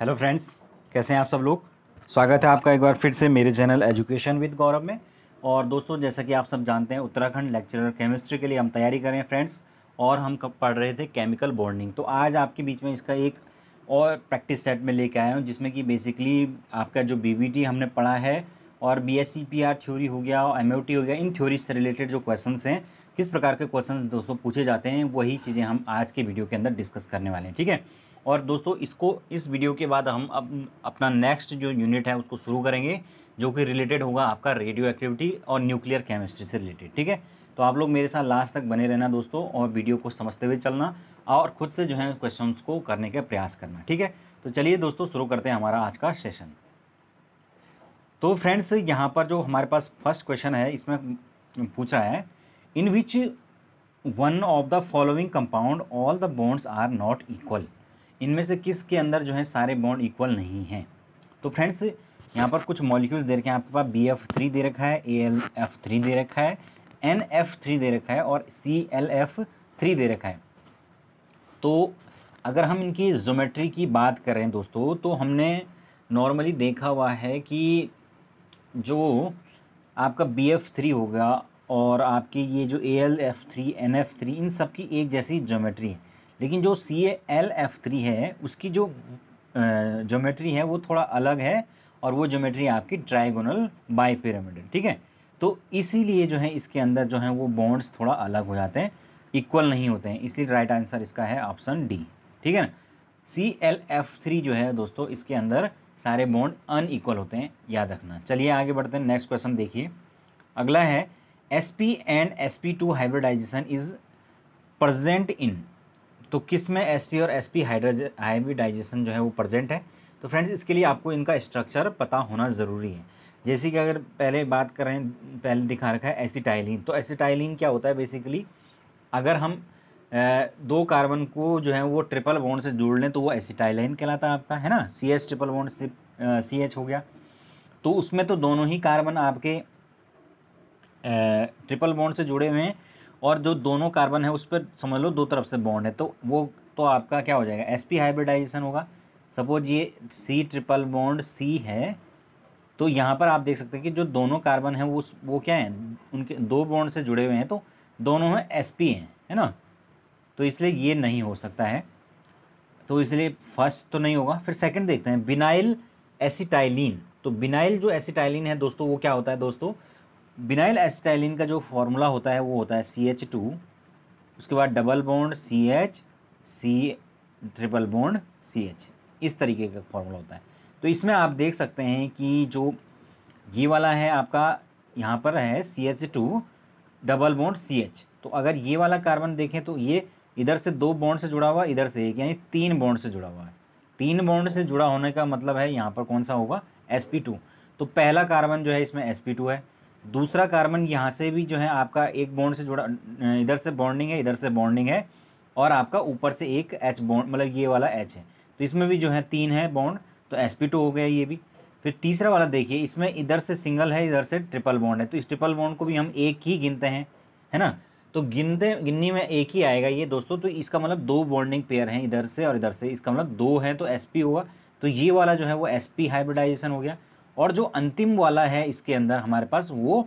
hello friends कैसे हैं आप सब लोग स्वागत है आपका एक बार फिर से मेरे चैनल एजुकेशन विद गौरव में और दोस्तों जैसा कि आप सब जानते हैं उत्तराखंड लेक्चरर केमिस्ट्री के लिए हम तैयारी करें फ्रेंड्स और हम कब पढ़ रहे थे केमिकल बॉन्डिंग तो आज आपके बीच में इसका एक और प्रैक्टिस सेट में लेके आया हूँ जिसमें कि बेसिकली आपका जो बी हमने पढ़ा है और बी एस थ्योरी हो गया और एम हो गया इन थ्योरी से रिलेटेड जो क्वेश्चन हैं किस प्रकार के क्वेश्चन दोस्तों पूछे जाते हैं वही चीज़ें हम आज के वीडियो के अंदर डिस्कस करने वाले हैं ठीक है और दोस्तों इसको इस वीडियो के बाद हम अब अपना नेक्स्ट जो यूनिट है उसको शुरू करेंगे जो कि रिलेटेड होगा आपका रेडियो एक्टिविटी और न्यूक्लियर केमिस्ट्री से रिलेटेड ठीक है तो आप लोग मेरे साथ लास्ट तक बने रहना दोस्तों और वीडियो को समझते हुए चलना और खुद से जो है क्वेश्चन को करने का प्रयास करना ठीक है तो चलिए दोस्तों शुरू करते हैं हमारा आज का सेशन तो फ्रेंड्स यहाँ पर जो हमारे पास फर्स्ट क्वेश्चन है इसमें पूछा है in which one of the following compound all the bonds are not equal इनमें से किस के अंदर जो है सारे बॉन्ड इक्वल नहीं हैं तो फ्रेंड्स यहाँ पर कुछ मॉलिक्यूल्स दे रखे हैं आपके पास बी एफ थ्री दे रखा है ए एल एफ थ्री दे रखा है एन एफ थ्री दे रखा है और सी एल एफ थ्री दे रखा है तो अगर हम इनकी जोमेट्री की बात कर रहे हैं दोस्तों तो हमने नॉर्मली देखा हुआ है कि जो आपका बी एफ थ्री होगा और आपके ये जो A L F three N F three इन सब की एक जैसी जोमेट्री है लेकिन जो सी एल एफ़ थ्री है उसकी जो जोमेट्री है वो थोड़ा अलग है और वो जोमेट्री आपकी ट्राइगोनल बाई पिरामिडल ठीक है तो इसीलिए जो है इसके अंदर जो है वो बॉन्ड्स थोड़ा अलग हो जाते हैं इक्वल नहीं होते हैं इसलिए राइट आंसर इसका है ऑप्शन डी ठीक है ना सी एल एफ़ थ्री जो है दोस्तों इसके अंदर सारे बॉन्ड इक्वल होते हैं याद रखना चलिए आगे बढ़ते हैं नेक्स्ट क्वेश्चन देखिए अगला है S P and S P two hybridization is present in तो किस में एस और एस पी हाइब्रिडाइजेशन जो है वो प्रजेंट है तो फ्रेंड्स इसके लिए आपको इनका स्ट्रक्चर पता होना ज़रूरी है जैसे कि अगर पहले बात करें पहले दिखा रखा है एसिटाइलिन तो एसिटाइलिन क्या होता है बेसिकली अगर हम दो कार्बन को जो है वो ट्रिपल बॉन्ड से जोड़ लें तो वो एसिटाइलिन कहलाता है आपका है ना सी एच ट्रिपल बॉन्ड से सी एच हो गया तो उसमें तो दोनों ही कार्बन आपके ट्रिपल बॉन्ड से जुड़े हुए हैं और जो दोनों कार्बन है उस पर समझ लो दो तरफ से बॉन्ड है तो वो तो आपका क्या हो जाएगा एस पी हाइब्रिडाइजेशन होगा सपोज ये सी ट्रिपल बॉन्ड सी है तो यहाँ पर आप देख सकते हैं कि जो दोनों कार्बन हैं वो वो क्या हैं उनके दो बॉन्ड से जुड़े हुए हैं तो दोनों हैं एस पी हैं है ना तो इसलिए ये नहीं हो सकता है तो इसलिए फर्स्ट तो नहीं होगा फिर सेकंड देखते हैं बिनाइल एसिटाइलिन तो बिनाइल जो एसिटाइलिन है दोस्तों वो क्या होता है दोस्तों बिनाइल एस्टाइलिन का जो फॉर्मूला होता है वो होता है सी एच टू उसके बाद double bond C H C triple bond C H इस तरीके का फॉर्मूला होता है तो इसमें आप देख सकते हैं कि जो ये वाला है आपका यहाँ पर है C H two double bond C H तो अगर ये वाला कार्बन देखें तो ये इधर से दो बॉन्ड से जुड़ा हुआ इधर से एक यानी तीन बॉन्ड से जुड़ा हुआ है तीन बॉन्ड से जुड़ा होने का मतलब है यहाँ पर कौन सा होगा एस पी टू तो पहला कार्बन जो है इसमें एस पी टू है दूसरा कार्बन यहाँ से भी जो है आपका एक बॉन्ड से जुड़ा अं, इधर से बॉन्डिंग है इधर से बॉन्डिंग है और आपका ऊपर से एक एच बॉन्ड मतलब ये वाला एच है तो इसमें भी जो है तीन है बॉन्ड तो एस हो गया ये भी फिर तीसरा वाला देखिए इसमें इधर से सिंगल है इधर से ट्रिपल बॉन्ड है तो इस ट्रिपल बॉन्ड को भी हम एक ही गिनते हैं है ना तो गिनते गिननी में एक ही आएगा ये दोस्तों तो इसका मतलब दो बॉन्डिंग पेयर हैं इधर से और इधर से इसका मतलब दो है तो एस होगा तो ये वाला जो है वो एस हाइब्रिडाइजेशन हो गया और जो अंतिम वाला है इसके अंदर हमारे पास वो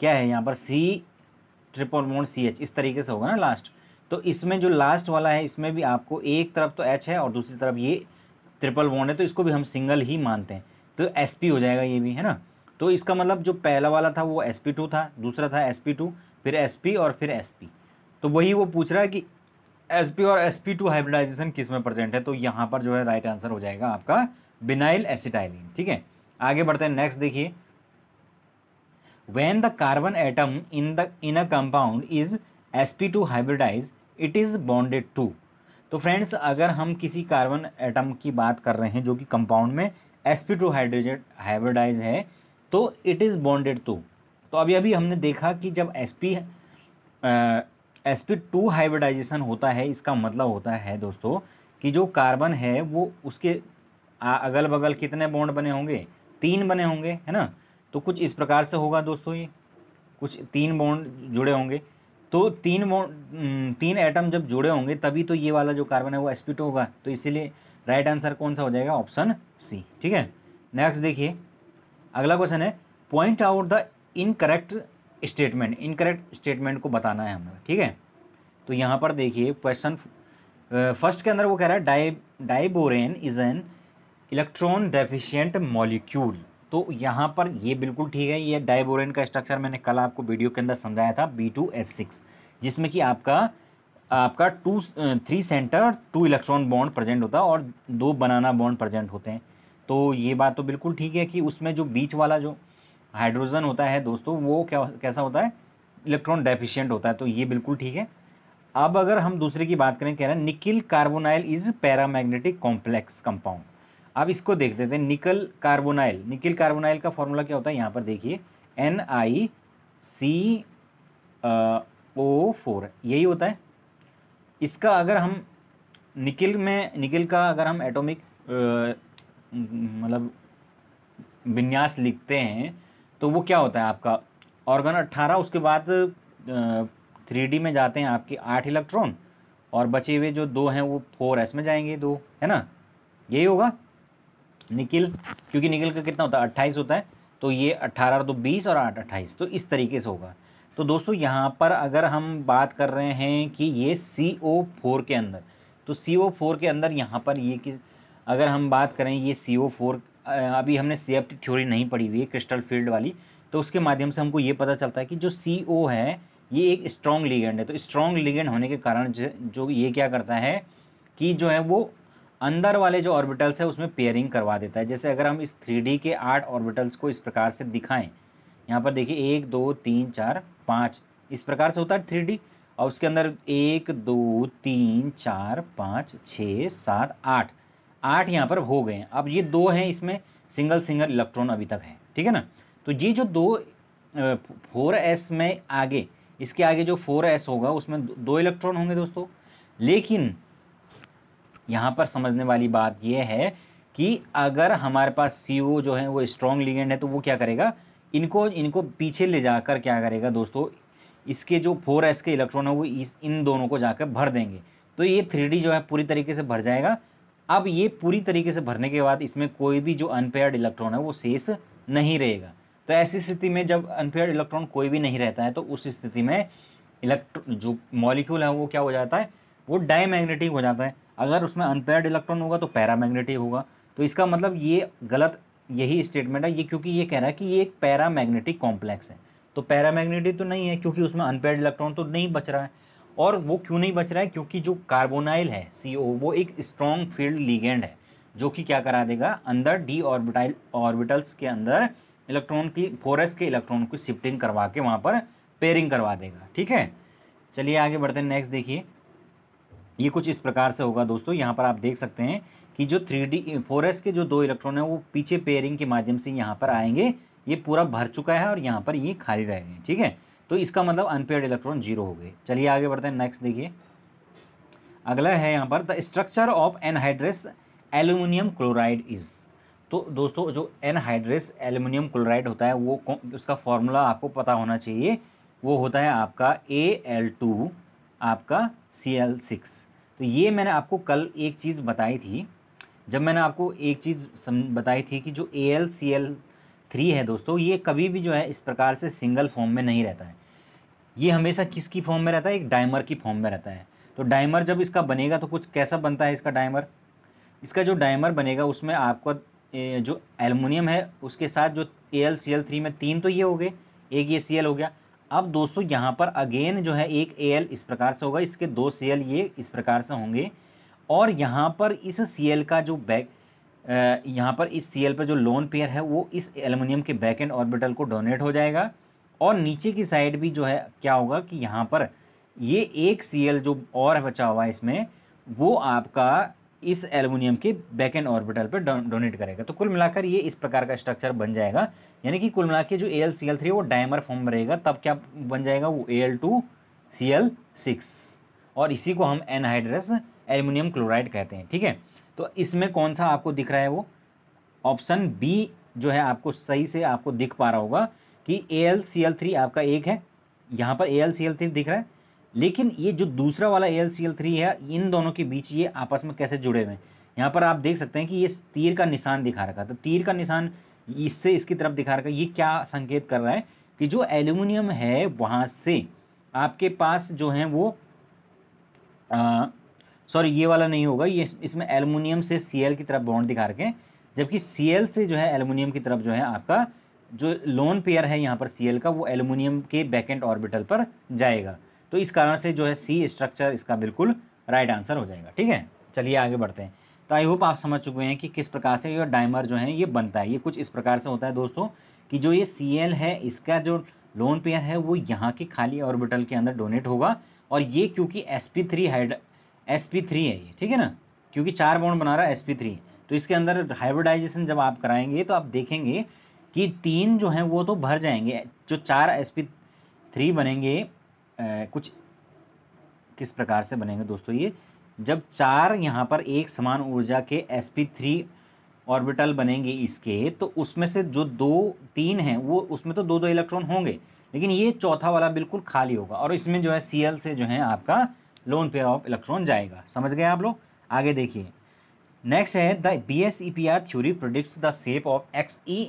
क्या है यहाँ पर C triple bond C H इस तरीके से होगा ना लास्ट तो इसमें जो लास्ट वाला है इसमें भी आपको एक तरफ तो एच है और दूसरी तरफ ये ट्रिपल बॉन्ड है तो इसको भी हम सिंगल ही मानते हैं तो एस हो जाएगा ये भी है ना तो इसका मतलब जो पहला वाला था वो एस था दूसरा था एस फिर एस और फिर एस तो वही वो पूछ रहा है कि एस और एस पी टू हाइब्रिडाइजेशन किस में प्रजेंट है तो यहाँ पर जो है राइट आंसर हो जाएगा आपका बिनाइल एसिटाइलिन ठीक है आगे बढ़ते हैं नेक्स्ट देखिए when the carbon atom in the in a compound is S P two hybridize it is bonded to तो फ्रेंड्स अगर हम किसी कार्बन एटम की बात कर रहे हैं जो कि कंपाउंड में S P two hydrogen hybridize है तो इट इज़ बॉन्डेड टू तो अभी अभी हमने देखा कि जब S P S P two hybridization होता है इसका मतलब होता है दोस्तों कि जो कार्बन है वो उसके अगल बगल कितने बॉन्ड बने होंगे तीन बने होंगे है ना तो कुछ इस प्रकार से होगा दोस्तों ये कुछ तीन बॉन्ड जुड़े होंगे तो तीन बॉन्ड हम्म, तीन एटम जब जुड़े होंगे तभी तो ये वाला जो कार्बन है वो एसपीटो होगा तो इसीलिए राइट आंसर कौन सा हो जाएगा ऑप्शन सी ठीक है नेक्स्ट देखिए अगला क्वेश्चन है point out the incorrect statement incorrect statement को बताना है हमें ठीक है तो यहाँ पर देखिए क्वेश्चन फर्स्ट के अंदर वो कह रहा है di diborane is an electron deficient molecule तो यहाँ पर ये बिल्कुल ठीक है ये डाइबोरेन का स्ट्रक्चर मैंने कल आपको वीडियो के अंदर समझाया था बी टू एच सिक्स जिसमें कि आपका आपका two three centre two electron bond present होता है और दो बनाना बॉन्ड प्रेजेंट होते हैं तो ये बात तो बिल्कुल ठीक है कि उसमें जो बीच वाला जो हाइड्रोजन होता है दोस्तों वो क्या कैसा होता है इलेक्ट्रॉन डेफिशियंट होता है तो ये बिल्कुल ठीक है अब अगर हम दूसरे की बात करें कह रहे हैं nickel carbonyl is paramagnetic complex compound अब इसको देख देते हैं निकल कार्बोनाइल निकल कार्बोनाइल का फॉर्मूला क्या होता है यहाँ पर देखिए N I C O four यही होता है इसका अगर हम निकल में निकल का अगर हम एटॉमिक मतलब विन्यास लिखते हैं तो वो क्या होता है आपका ऑर्गन अट्ठारह उसके बाद थ्री डी में जाते हैं आपके आठ इलेक्ट्रॉन और बचे हुए जो दो हैं वो फोर एस में जाएंगे दो है ना यही होगा निकिल क्योंकि निकिल का कितना होता है अट्ठाईस होता है तो ये अट्ठारह तो बीस और आठ अट्ठाईस तो इस तरीके से होगा तो दोस्तों यहाँ पर अगर हम बात कर रहे हैं कि ये सी ओ फोर के अंदर तो सी ओ फोर के अंदर यहाँ पर ये कि अगर हम बात करें ये सी ओ फोर अभी हमने सी एफ टी थ्योरी नहीं पढ़ी हुई है क्रिस्टल फील्ड वाली तो उसके माध्यम से हमको ये पता चलता है कि जो सी ओ है ये एक स्ट्रॉन्ग लिगेंड है तो स्ट्रॉन्ग लिगेंड होने के कारण जो ये क्या करता है कि जो है वो अंदर वाले जो ऑर्बिटल्स है उसमें पेयरिंग करवा देता है जैसे अगर हम इस थ्री के आठ ऑर्बिटल्स को इस प्रकार से दिखाएं यहाँ पर देखिए एक दो तीन चार पाँच इस प्रकार से होता है थ्री और उसके अंदर एक दो तीन चार पाँच छः सात आठ आठ यहाँ पर हो गए हैं अब ये दो हैं इसमें सिंगल सिंगल इलेक्ट्रॉन अभी तक है ठीक है ना तो ये जो दो फोर एस में आगे इसके आगे जो फोर एस होगा उसमें दो इलेक्ट्रॉन होंगे दोस्तों लेकिन यहाँ पर समझने वाली बात यह है कि अगर हमारे पास सी जो है वो स्ट्रॉन्ग लिगेंड है तो वो क्या करेगा इनको इनको पीछे ले जाकर क्या करेगा दोस्तों इसके जो फोर एस के इलेक्ट्रॉन है वो इस इन दोनों को जाकर भर देंगे तो ये थ्री जो है पूरी तरीके से भर जाएगा अब ये पूरी तरीके से भरने के बाद इसमें कोई भी जो अनपेयर्ड इलेक्ट्रॉन है वो शेष नहीं रहेगा तो ऐसी स्थिति में जब अनपेयर्ड इलेक्ट्रॉन कोई भी नहीं रहता है तो उस स्थिति में इलेक्ट्रो जो मॉलिक्यूल है वो क्या हो जाता है वो डायमैग्नेटिक हो जाता है अगर उसमें अनपेयर्ड इलेक्ट्रॉन होगा तो पैरामैग्नेटिक होगा तो इसका मतलब ये गलत यही स्टेटमेंट है ये क्योंकि ये कह रहा है कि ये एक पैरामैग्नेटिक कॉम्प्लेक्स है तो पैरामैग्नेटिक तो नहीं है क्योंकि उसमें अनपेयर्ड इलेक्ट्रॉन तो नहीं बच रहा है और वो क्यों नहीं बच रहा है क्योंकि जो कार्बोनाइल है सी वो एक स्ट्रॉन्ग फील्ड लीगेंड है जो कि क्या करा देगा अंदर डी ऑर्बिटाइल ऑर्बिटल्स के अंदर इलेक्ट्रॉन की फोरस के इलेक्ट्रॉन की शिफ्टिंग करवा के वहाँ पर पेयरिंग करवा देगा ठीक है चलिए आगे बढ़ते हैं नेक्स्ट देखिए ये कुछ इस प्रकार से होगा दोस्तों यहाँ पर आप देख सकते हैं कि जो थ्री डी के जो दो इलेक्ट्रॉन हैं वो पीछे पेयरिंग के माध्यम से यहाँ पर आएंगे ये पूरा भर चुका है और यहाँ पर ये खाली रह गए ठीक है तो इसका मतलब अनपेयर इलेक्ट्रॉन जीरो हो गए चलिए आगे बढ़ते हैं नेक्स्ट देखिए अगला है यहाँ पर the structure of anhydrous aluminium chloride is तो दोस्तों जो एनहाइड्रेस एल्यूमिनियम क्लोराइड होता है वो उसका फॉर्मूला आपको पता होना चाहिए वो होता है आपका ए एल टू आपका सी एल सिक्स तो ये मैंने आपको कल एक चीज़ बताई थी जब मैंने आपको एक चीज़ बताई थी कि जो A L C L three है दोस्तों ये कभी भी जो है इस प्रकार से सिंगल फॉर्म में नहीं रहता है ये हमेशा किसकी फॉर्म में रहता है एक डाइमर की फॉर्म में रहता है तो डाइमर जब इसका बनेगा तो कुछ कैसा बनता है इसका डाइमर इसका जो डाइमर बनेगा उसमें आपका जो एलमिनियम है उसके साथ जो A L C L three में तीन तो ये हो गए एक ये सी एल हो गया अब दोस्तों यहाँ पर अगेन जो है एक एल इस प्रकार से होगा इसके दो सी ये इस प्रकार से होंगे और यहाँ पर इस सी का जो बैक यहाँ पर इस सी पर जो लोन पेयर है वो इस एलुमिनियम के बैक एंड ऑर्बिटल को डोनेट हो जाएगा और नीचे की साइड भी जो है क्या होगा कि यहाँ पर ये एक सी जो और बचा हुआ है इसमें वो आपका इस एल्युमिनियम के बैक एंड ऑर्बिटल पर डोनेट करेगा तो कुल मिलाकर ये इस प्रकार का स्ट्रक्चर बन जाएगा यानी कि कुल मिला के जो A L C L three वो डायमर फॉर्म में रहेगा तब क्या बन जाएगा वो A L two C L six और इसी को हम एनहाइड्रस एल्युमिनियम क्लोराइड कहते हैं ठीक है तो इसमें कौन सा आपको दिख रहा है वो ऑप्शन बी जो है आपको सही से आपको दिख पा रहा होगा कि A L C L three आपका एक है यहाँ पर A L C L three दिख रहा है लेकिन ये जो दूसरा वाला ए है इन दोनों के बीच ये आपस में कैसे जुड़े हुए हैं यहाँ पर आप देख सकते हैं कि ये तीर का निशान दिखा रखा है तो तीर का निशान इससे इसकी तरफ दिखा रखा है ये क्या संकेत कर रहा है कि जो एल्यूमिनियम है वहाँ से आपके पास जो है वो सॉरी ये वाला नहीं होगा ये इसमें एलुमिनियम से सी की तरफ बॉन्ड दिखा रखे जबकि सी से जो है एलुमिनियम की तरफ जो है आपका जो लोन पेयर है यहाँ पर सी का वो एलुमिनियम के बैकेंड ऑर्बिटल पर जाएगा तो इस कारण से जो है सी स्ट्रक्चर इसका बिल्कुल राइट आंसर हो जाएगा ठीक है चलिए आगे बढ़ते हैं तो आई होप आप समझ चुके हैं कि किस प्रकार से ये डाइमर जो है ये बनता है ये कुछ इस प्रकार से होता है दोस्तों कि जो ये सी है इसका जो लोन पेयर है वो यहाँ के खाली ऑर्बिटल के अंदर डोनेट होगा और ये क्योंकि एस पी थ्री हाइड एस पी थ्री है ये ठीक है ना क्योंकि चार बाउंड बना रहा है एस पी थ्री तो इसके अंदर हाइब्रिडाइजेशन जब आप कराएंगे तो आप देखेंगे कि तीन जो हैं वो तो भर जाएंगे जो चार एस पी थ्री बनेंगे कुछ किस प्रकार से बनेंगे दोस्तों ये जब चार यहाँ पर एक समान ऊर्जा के एस पी थ्री ऑर्बिटल बनेंगे इसके तो उसमें से जो दो तीन हैं वो उसमें तो दो दो इलेक्ट्रॉन होंगे लेकिन ये चौथा वाला बिल्कुल खाली होगा और इसमें जो है सी एल से जो है आपका लोन पेयर ऑफ इलेक्ट्रॉन जाएगा समझ गए आप लोग आगे देखिए नेक्स्ट है the B S E P R theory predict the shape of X E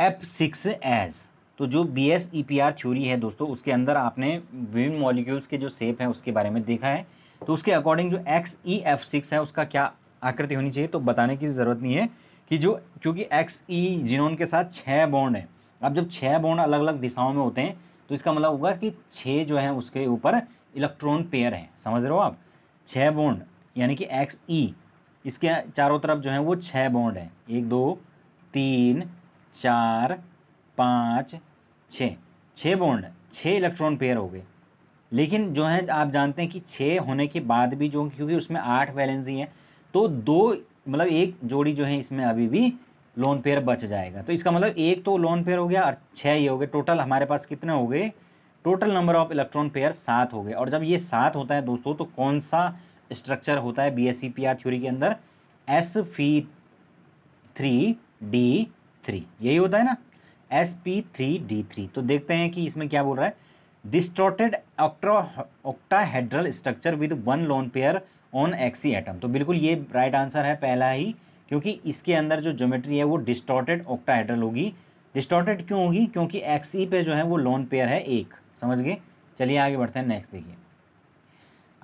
F six as तो जो B S E P R theory है दोस्तों उसके अंदर आपने विभिन्न मॉलिक्यूल्स के जो सेप हैं उसके बारे में देखा है तो उसके अकॉर्डिंग जो एक्स ई एफ सिक्स है उसका क्या आकृति होनी चाहिए तो बताने की ज़रूरत नहीं है कि जो क्योंकि एक्स ई जिनोन के साथ छः बॉन्ड है अब जब छः बॉन्ड अलग अलग दिशाओं में होते हैं तो इसका मतलब होगा कि छः जो है उसके ऊपर इलेक्ट्रॉन पेयर हैं समझ रहे हो आप छः बॉन्ड यानी कि एक्स ई e, इसके चारों तरफ जो है वो छः बॉन्ड हैं एक दो तीन चार पाँच छः छः बॉन्ड छः इलेक्ट्रॉन पेयर हो गए लेकिन जो है आप जानते हैं कि छः होने के बाद भी जो क्योंकि उसमें आठ वैलेंसी हैं तो दो मतलब एक जोड़ी जो है इसमें अभी भी लोन पेयर बच जाएगा तो इसका मतलब एक तो लोन पेयर हो गया और छः ये हो गए टोटल हमारे पास कितने हो गए total number of electron pair सात हो गए और जब ये सात होता है दोस्तों तो कौन सा स्ट्रक्चर होता है B S C P R theory के अंदर S P three D three यही होता है ना S P three D three तो देखते हैं कि इसमें क्या बोल रहा है octo octahedral structure with one lone pair on XE atom तो बिल्कुल ये राइट right आंसर है पहला ही क्योंकि इसके अंदर जो ज्योमेट्री है वो डिस्टॉर्टेड ऑक्टाहेड्रल होगी डिस्टॉर्टेड क्यों होगी क्योंकि एक्सी पे जो है वो लोन पेयर है एक समझ गए चलिए आगे बढ़ते हैं नेक्स्ट देखिए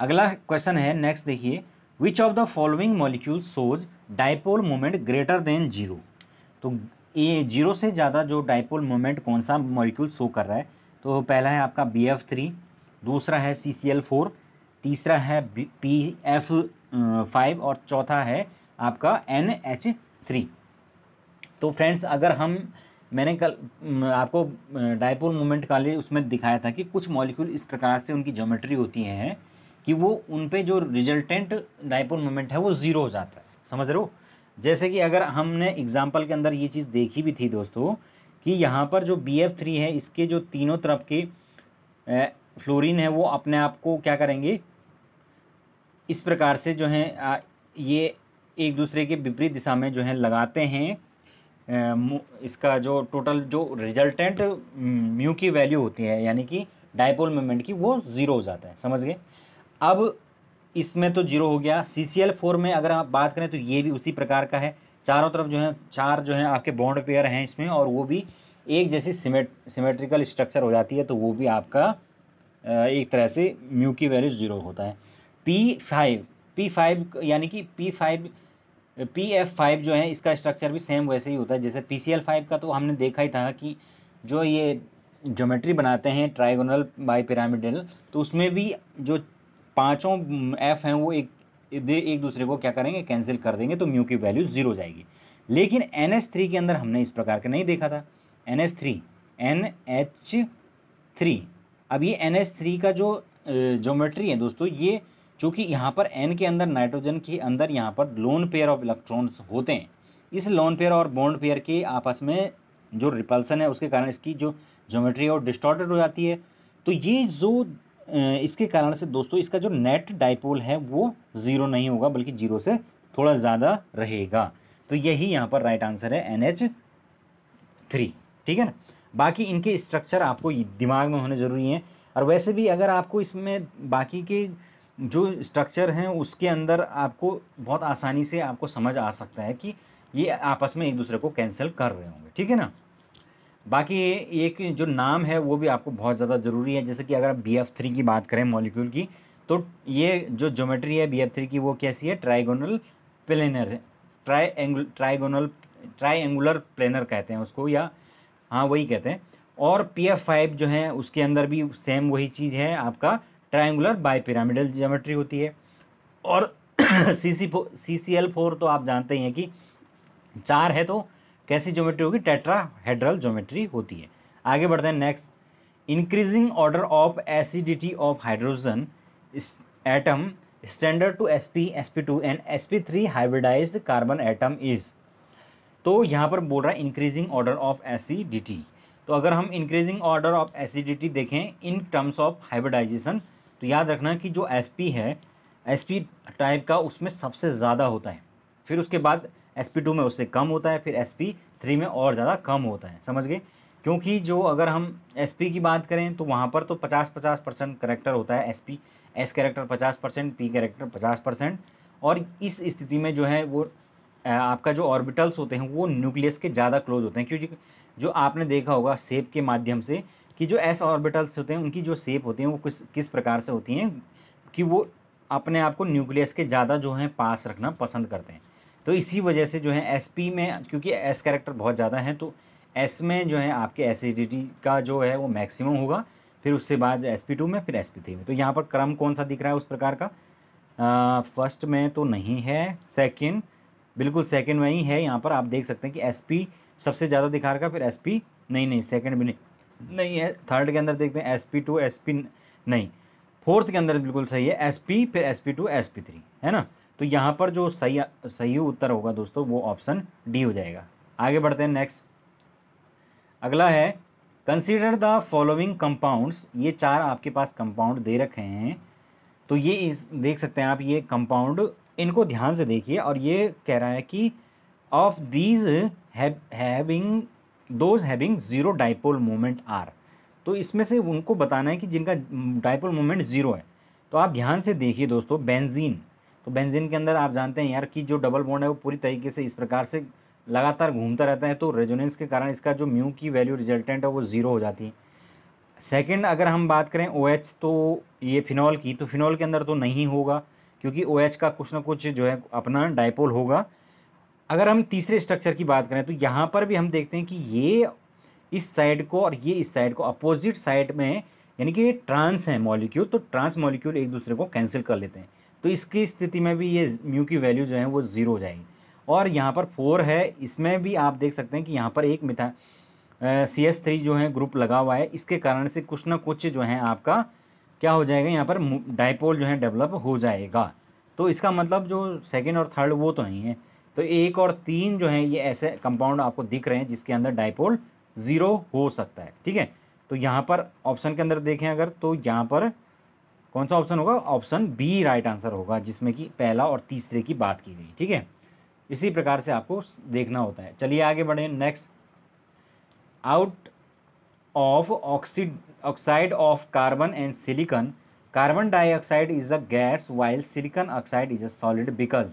अगला क्वेश्चन है नेक्स्ट देखिए which of the following molecule shows dipole moment greater than zero तो ये जीरो से ज़्यादा जो डाइपोल मोमेंट कौन सा मॉलिक्यूल शो कर रहा है तो पहला है आपका बी एफ थ्री दूसरा है सी सी एल फोर तीसरा है पी एफ फाइव और चौथा है आपका एन एच थ्री तो फ्रेंड्स अगर हम मैंने कल आपको डायपोल मोमेंट का लिए उसमें दिखाया था कि कुछ मॉलिक्यूल इस प्रकार से उनकी ज्योमेट्री होती हैं कि वो उन पे जो रिजल्टेंट डायपोल मोमेंट है वो ज़ीरो हो जाता है समझ रहे हो जैसे कि अगर हमने एग्ज़ाम्पल के अंदर ये चीज़ देखी भी थी दोस्तों कि यहाँ पर जो बी एफ थ्री है इसके जो तीनों तरफ के फ्लोरीन है वो अपने आप को क्या करेंगे इस प्रकार से जो है ये एक दूसरे के विपरीत दिशा में जो है लगाते हैं इसका जो टोटल जो रिजल्टेंट म्यू की वैल्यू होती है यानी कि डायपोल मोमेंट की वो ज़ीरो हो जाता है समझ गए अब इसमें तो जीरो हो गया सी सी एल फोर में अगर आप बात करें तो ये भी उसी प्रकार का है चारों तरफ जो है चार जो है आपके बॉन्ड पेयर हैं इसमें और वो भी एक जैसी सिमेट सिमेट्रिकल स्ट्रक्चर हो जाती है तो वो भी आपका एक तरह से म्यू की वैल्यू ज़ीरो होता है पी फाइव पी फाइव यानी कि P five P F five जो है इसका स्ट्रक्चर भी सेम वैसे ही होता है जैसे पी सी एल फाइव का तो हमने देखा ही था कि जो ये ज्योमेट्री बनाते हैं ट्राइगोनल बाई पिरामिडल तो उसमें भी जो पाँचों एफ हैं वो एक एक दूसरे को क्या करेंगे कैंसिल कर देंगे तो म्यू की वैल्यू जीरो जाएगी लेकिन एन एच थ्री के अंदर हमने इस प्रकार का नहीं देखा था N H three N H three अब ये एन एच थ्री का जो ज्योमेट्री है दोस्तों ये चूँकि यहाँ पर एन के अंदर नाइट्रोजन के अंदर यहाँ पर लोन पेयर ऑफ इलेक्ट्रॉन्स होते हैं इस लोन पेयर और बॉन्ड पेयर के आपस में जो रिपल्सन है उसके कारण इसकी जो ज्योमेट्री है वो डिस्टॉर्टेड हो जाती है तो ये जो इसके कारण से दोस्तों इसका जो नेट डाइपोल है वो ज़ीरो नहीं होगा बल्कि जीरो से थोड़ा ज़्यादा रहेगा तो यही यहाँ पर राइट आंसर है एन एच थ्री ठीक है ना बाकी इनके स्ट्रक्चर आपको दिमाग में होने ज़रूरी हैं और वैसे भी अगर आपको इसमें बाकी के जो स्ट्रक्चर हैं उसके अंदर आपको बहुत आसानी से आपको समझ आ सकता है कि ये आपस में एक दूसरे को कैंसिल कर रहे होंगे ठीक है ना बाकी एक जो नाम है वो भी आपको बहुत ज़्यादा ज़रूरी है जैसे कि अगर आप बी एफ थ्री की बात करें मॉलिक्यूल की तो ये जो ज्योमेट्री है बी एफ थ्री की वो कैसी है ट्राइगोनल प्लेनर है ट्राइंगुल ट्राइगोनल ट्राइंगुलर प्लेनर कहते हैं उसको या हाँ वही कहते हैं और पी एफ फाइव जो है उसके अंदर भी सेम वही चीज़ है आपका ट्राइंगुलर बाई पिरामिडल ज्योमेट्री होती है और सी सी सी सी एल फोर तो आप जानते ही हैं कि चार है तो कैसी ज्योमेट्री होगी टेट्राहेड्रल ज्योमेट्री होती है आगे बढ़ते हैं next increasing order of acidity of hydrogen atom standard to S P S P two and S P three hybridise carbon atom is तो यहाँ पर बोल रहा है इंक्रीजिंग ऑर्डर ऑफ एसिडिटी तो अगर हम इंक्रीजिंग ऑर्डर ऑफ एसिडिटी देखें इन टर्म्स ऑफ हाइब्रिडाइजेशन तो याद रखना कि जो एस पी है एस पी टाइप का उसमें सबसे ज़्यादा होता है फिर उसके बाद एस पी टू में उससे कम होता है फिर एस पी थ्री में और ज़्यादा कम होता है समझ गए क्योंकि जो अगर हम एस पी की बात करें तो वहाँ पर तो पचास पचास परसेंट करेक्टर होता है एस पी एस करेक्टर पचास परसेंट पी करेक्टर पचास परसेंट और इस स्थिति में जो है वो आपका जो ऑर्बिटल्स होते हैं वो न्यूक्लियस के ज़्यादा क्लोज होते हैं क्योंकि जो आपने देखा होगा सेप के माध्यम से कि जो एस ऑर्बिटल्स होते हैं उनकी जो सेप होती हैं वो किस किस प्रकार से होती हैं कि वो अपने आप को न्यूक्लियस के ज़्यादा जो हैं पास रखना पसंद करते हैं तो इसी वजह से जो है एस में क्योंकि एस कैरेक्टर बहुत ज़्यादा हैं तो एस में जो है आपके एसिडिटी का जो है वो मैक्सिमम होगा फिर उसके बाद एस पी टू में फिर एस पी थ्री में तो यहाँ पर क्रम कौन सा दिख रहा है उस प्रकार का फर्स्ट में तो नहीं है सेकेंड बिल्कुल सेकेंड में ही है यहाँ पर आप देख सकते हैं कि एस पी सबसे ज़्यादा दिखा रखा फिर एस पी नहीं नहीं सेकेंड भी नहीं नहीं है थर्ड के अंदर देखते हैं S P two S P नहीं फोर्थ के अंदर बिल्कुल सही है एस पी फिर S P two S P three है ना तो यहाँ पर जो सही सही उत्तर होगा दोस्तों वो ऑप्शन डी हो जाएगा आगे बढ़ते हैं नेक्स्ट अगला है कंसिडर द फॉलोइंग कंपाउंड्स ये चार आपके पास कंपाउंड दे रखे हैं तो ये इस देख सकते हैं आप ये कंपाउंड इनको ध्यान से देखिए और ये कह रहा है कि of these having those having zero dipole moment are तो इसमें से उनको बताना है कि जिनका डाइपोल मोमेंट ज़ीरो है तो आप ध्यान से देखिए दोस्तों बेंजीन तो बेंजीन के अंदर आप जानते हैं यार कि जो डबल बॉन्ड है वो पूरी तरीके से इस प्रकार से लगातार घूमता रहता है तो रेजोनेंस के कारण इसका जो म्यू की वैल्यू रिजल्टेंट है वो ज़ीरो हो जाती है सेकेंड अगर हम बात करें ओ OH तो ये फिनॉल की तो फिनॉल के अंदर तो नहीं होगा क्योंकि ओ OH का कुछ ना कुछ जो है अपना डायपोल होगा अगर हम तीसरे स्ट्रक्चर की बात करें तो यहाँ पर भी हम देखते हैं कि ये इस साइड को और ये इस साइड को अपोजिट साइड में यानी कि ये ट्रांस है मॉलिक्यूल तो ट्रांस मॉलिक्यूल एक दूसरे को कैंसिल कर लेते हैं तो इसकी स्थिति में भी ये म्यू की वैल्यू जो है वो ज़ीरो हो जाएगी और यहाँ पर फोर है इसमें भी आप देख सकते हैं कि यहाँ पर एक मिथा सी एस थ्री जो है ग्रुप लगा हुआ है इसके कारण से कुछ ना कुछ जो है आपका क्या हो जाएगा यहाँ पर डायपोल जो है डेवलप हो जाएगा तो इसका मतलब जो सेकेंड और थर्ड वो तो नहीं है तो एक और तीन जो है ये ऐसे कंपाउंड आपको दिख रहे हैं जिसके अंदर डाइपोल ज़ीरो हो सकता है ठीक है तो यहाँ पर ऑप्शन के अंदर देखें अगर तो यहाँ पर कौन सा ऑप्शन होगा ऑप्शन बी राइट आंसर होगा जिसमें कि पहला और तीसरे की बात की गई ठीक है इसी प्रकार से आपको देखना होता है चलिए आगे बढ़े next out of oxide oxide of carbon and silicon carbon dioxide is a gas while silicon oxide is a solid because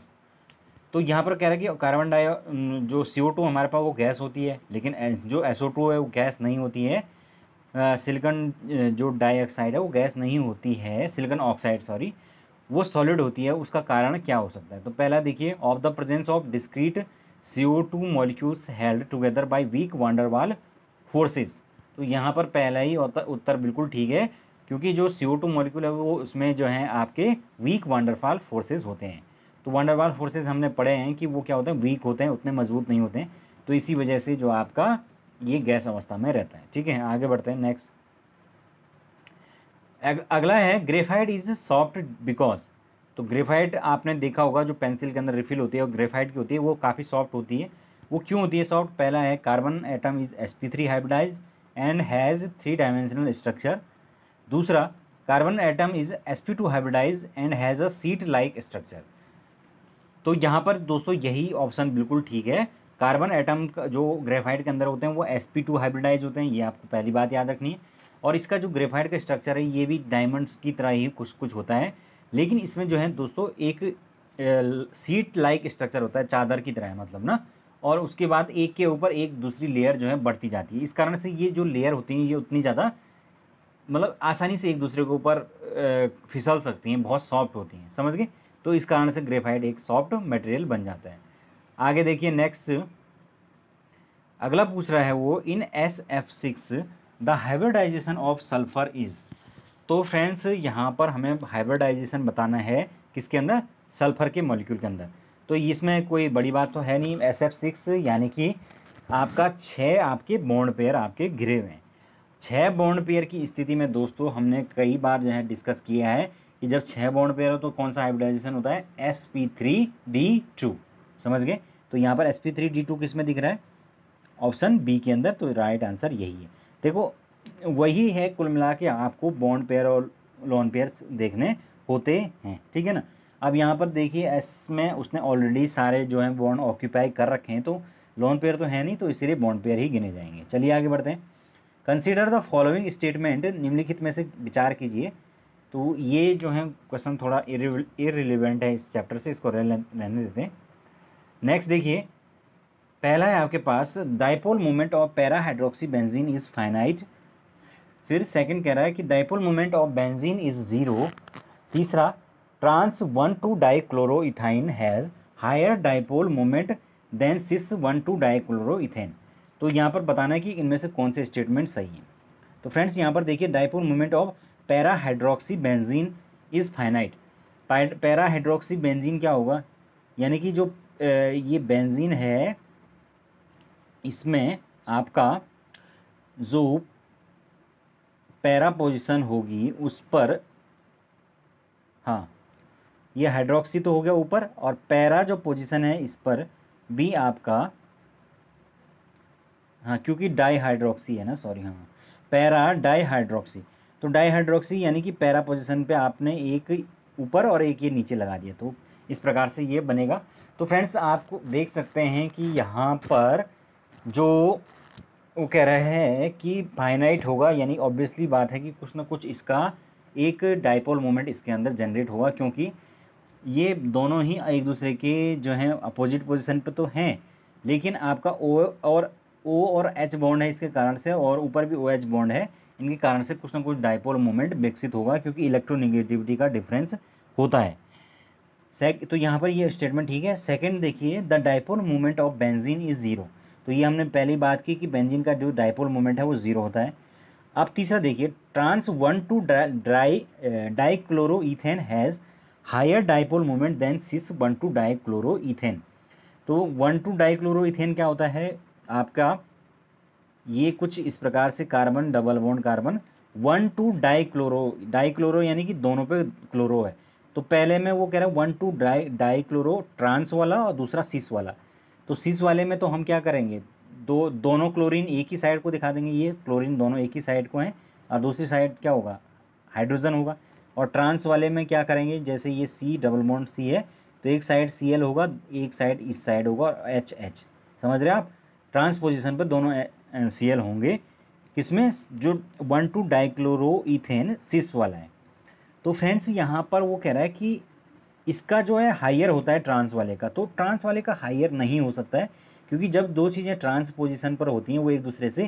तो यहाँ पर कह रहा है कि कार्बन डाइ जो सी हमारे पास वो गैस होती है लेकिन जो एस है वो गैस नहीं होती है सिलिकॉन जो डाइऑक्साइड है वो गैस नहीं होती है सिलिकॉन ऑक्साइड सॉरी वो सॉलिड होती है उसका कारण क्या हो सकता है तो पहला देखिए of the presence of discrete C O two molecules held together by weak van der Waals forces तो यहाँ पर पहला ही उत्तर बिल्कुल ठीक है क्योंकि जो सी ओ टू मॉलिक्यूल है वो उसमें जो है आपके वीक वांडरफाल फोर्सेज होते हैं तो वांडरवाल फोर्सेज हमने पढ़े हैं कि वो क्या होते हैं वीक होते हैं उतने मजबूत नहीं होते हैं तो इसी वजह से जो आपका ये गैस अवस्था में रहता है ठीक है आगे बढ़ते हैं नेक्स्ट अगला है ग्रेफाइट इज सॉफ्ट बिकॉज तो ग्रेफाइट आपने देखा होगा जो पेंसिल के अंदर रिफिल होती है और ग्रेफाइट की होती है वो काफ़ी सॉफ्ट होती है वो क्यों होती है सॉफ्ट पहला है carbon atom is S P three hybridise and has three dimensional structure दूसरा carbon atom is S P two hybridise and has a sheet like structure तो यहाँ पर दोस्तों यही ऑप्शन बिल्कुल ठीक है कार्बन एटम जो ग्रेफाइट के अंदर होते हैं वो एस पी टू हाइब्रिडाइज होते हैं ये आपको पहली बात याद रखनी है और इसका जो ग्रेफाइट का स्ट्रक्चर है ये भी डायमंड्स की तरह ही कुछ कुछ होता है लेकिन इसमें जो है दोस्तों एक सीट लाइक स्ट्रक्चर होता है चादर की तरह है मतलब ना और उसके बाद एक के ऊपर एक दूसरी लेयर जो है बढ़ती जाती है इस कारण से ये जो लेयर होती हैं ये उतनी ज़्यादा मतलब आसानी से एक दूसरे के ऊपर फिसल सकती हैं बहुत सॉफ्ट होती हैं समझ गए तो इस कारण से ग्रेफाइट एक सॉफ्ट मटेरियल बन जाता है आगे देखिए नेक्स्ट अगला पूछ रहा है वो in S F six the hybridisation of sulphur is तो फ्रेंड्स यहाँ पर हमें हाइब्रिडाइजेशन बताना है किसके अंदर सल्फर के मॉलिक्यूल के अंदर तो इसमें कोई बड़ी बात तो है नहीं एस एफ सिक्स यानी कि आपका छः आपके बॉन्ड पेयर आपके घिरे हुए हैं छः बॉन्ड पेयर की स्थिति में दोस्तों हमने कई बार जो है डिस्कस किया है कि जब छः बॉन्ड पेयर हो तो कौन सा हाइब्रिडाइजेशन होता है S P three D two समझ गए तो यहाँ पर S P three D two किस में दिख रहा है ऑप्शन बी के अंदर तो राइट आंसर यही है देखो वही है कुल मिला के आपको बॉन्ड पेयर और लॉन पेयर देखने होते हैं ठीक है ना अब यहाँ पर देखिए एस में उसने ऑलरेडी सारे जो हैं बॉन्ड ऑक्यूपाई कर रखे हैं तो लॉन पेयर तो है नहीं तो इसीलिए बॉन्ड पेयर ही गिने जाएंगे चलिए आगे बढ़ते हैं कंसिडर द फॉलोइंग स्टेटमेंट निम्नलिखित में से विचार कीजिए तो ये जो है क्वेश्चन थोड़ा इरिलेवेंट है इस चैप्टर से इसको रहने देते हैं नेक्स्ट देखिए पहला है आपके पास dipole moment of para hydroxy benzene is finite फिर सेकंड कह रहा है कि dipole moment of benzene is zero तीसरा trans one two ethyne has higher dipole moment than cis one two ethane तो यहाँ पर बताना है कि इनमें से कौन से स्टेटमेंट सही हैं तो फ्रेंड्स यहाँ पर देखिए dipole moment of para hydroxy benzene is finite para hydroxy benzene क्या होगा यानी कि जो ये बेंजीन है इसमें आपका जो पैरा पोजिशन होगी उस पर हाँ ये हाइड्रोक्सी तो हो गया ऊपर और पैरा जो पोजिशन है इस पर भी आपका हाँ क्योंकि डाई हाइड्रोक्सी है ना सॉरी हाँ पैरा डाई हाइड्रोक्सी तो डाई हाइड्रोक्सी यानी कि पैरा पोजिशन पे आपने एक ऊपर और एक ये नीचे लगा दिया तो इस प्रकार से ये बनेगा तो फ्रेंड्स आपको देख सकते हैं कि यहाँ पर जो वो कह रहे हैं कि फाइनाइट होगा यानी ऑब्वियसली बात है कि कुछ ना कुछ इसका एक डाइपोल मोमेंट इसके अंदर जनरेट होगा क्योंकि ये दोनों ही एक दूसरे के जो हैं अपोजिट पोजिशन पर तो हैं लेकिन आपका ओ और ओ और एच बॉन्ड है इसके कारण से और ऊपर भी ओ एच बॉन्ड है इनके कारण से कुछ ना कुछ डायपोल मोमेंट विकसित होगा क्योंकि इलेक्ट्रोनिगेटिविटी का डिफरेंस होता है सेक तो यहाँ पर ये स्टेटमेंट ठीक है सेकंड देखिए the dipole movement of benzene is zero तो ये हमने पहली बात की कि बेंजीन का जो डायपोल मूवमेंट है वो ज़ीरो होता है अब तीसरा देखिए trans one two di dichloro has higher dipole movement than cis one two dichloro ethane तो वन टू डाइक्लोरो क्या होता है आपका ये कुछ इस प्रकार से carbon double bond carbon one two dichloro dichloro यानी कि दोनों पे क्लोरो है तो पहले में वो कह रहे हैं one two di dichloro trans वाला और दूसरा सिस वाला तो सिस वाले में तो हम क्या करेंगे दो दोनों क्लोरीन एक ही साइड को दिखा देंगे ये क्लोरीन दोनों एक ही साइड को हैं और दूसरी साइड क्या होगा हाइड्रोजन होगा और ट्रांस वाले में क्या करेंगे जैसे ये सी डबल बॉन्ड सी है तो एक साइड सी एल होगा एक साइड इस साइड होगा और एच एच समझ रहे आप ट्रांस पोजिशन पर दोनों सी एल होंगे इसमें जो one two chloro ethane cis वाला है तो फ्रेंड्स यहाँ पर वो कह रहा है कि इसका जो है हायर होता है ट्रांस वाले का तो ट्रांस वाले का हायर नहीं हो सकता है क्योंकि जब दो चीज़ें ट्रांस पोजिशन पर होती हैं वो एक दूसरे से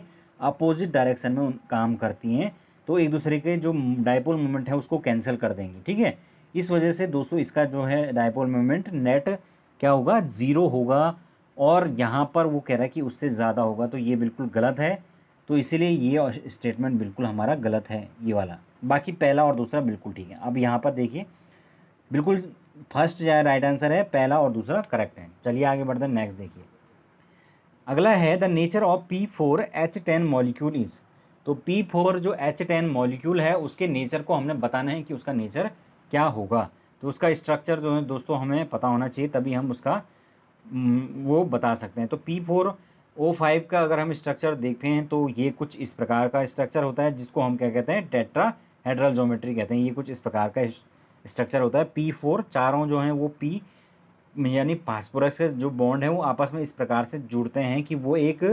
अपोजिट डायरेक्शन में काम करती हैं तो एक दूसरे के जो डायपोल मोमेंट है उसको कैंसिल कर देंगी ठीक है इस वजह से दोस्तों इसका जो है डायपोल मोमेंट नेट क्या होगा ज़ीरो होगा और यहाँ पर वो कह रहा है कि उससे ज़्यादा होगा तो ये बिल्कुल गलत है तो इसीलिए ये स्टेटमेंट बिल्कुल हमारा गलत है ये वाला बाकी पहला और दूसरा बिल्कुल ठीक है अब यहाँ पर देखिए बिल्कुल फर्स्ट जो है राइट आंसर है पहला और दूसरा करेक्ट है चलिए आगे बढ़ते हैं नेक्स्ट देखिए अगला है the nature of P four H ten molecule is तो पी फोर जो एच टेन मॉलिक्यूल है उसके नेचर को हमने बताना है कि उसका नेचर क्या होगा तो उसका स्ट्रक्चर जो है दोस्तों हमें पता होना चाहिए तभी हम उसका वो बता सकते हैं तो पी फोर ओ फाइव का अगर हम स्ट्रक्चर देखते हैं तो ये कुछ इस प्रकार का स्ट्रक्चर होता है जिसको हम क्या कहते हैं टेट्रा हेड्रल जोमेट्री कहते हैं ये कुछ इस प्रकार का स्ट्रक्चर होता है पी फोर चारों जो हैं वो पी यानी फास्पोरस के जो बॉन्ड है वो आपस में इस प्रकार से जुड़ते हैं कि वो एक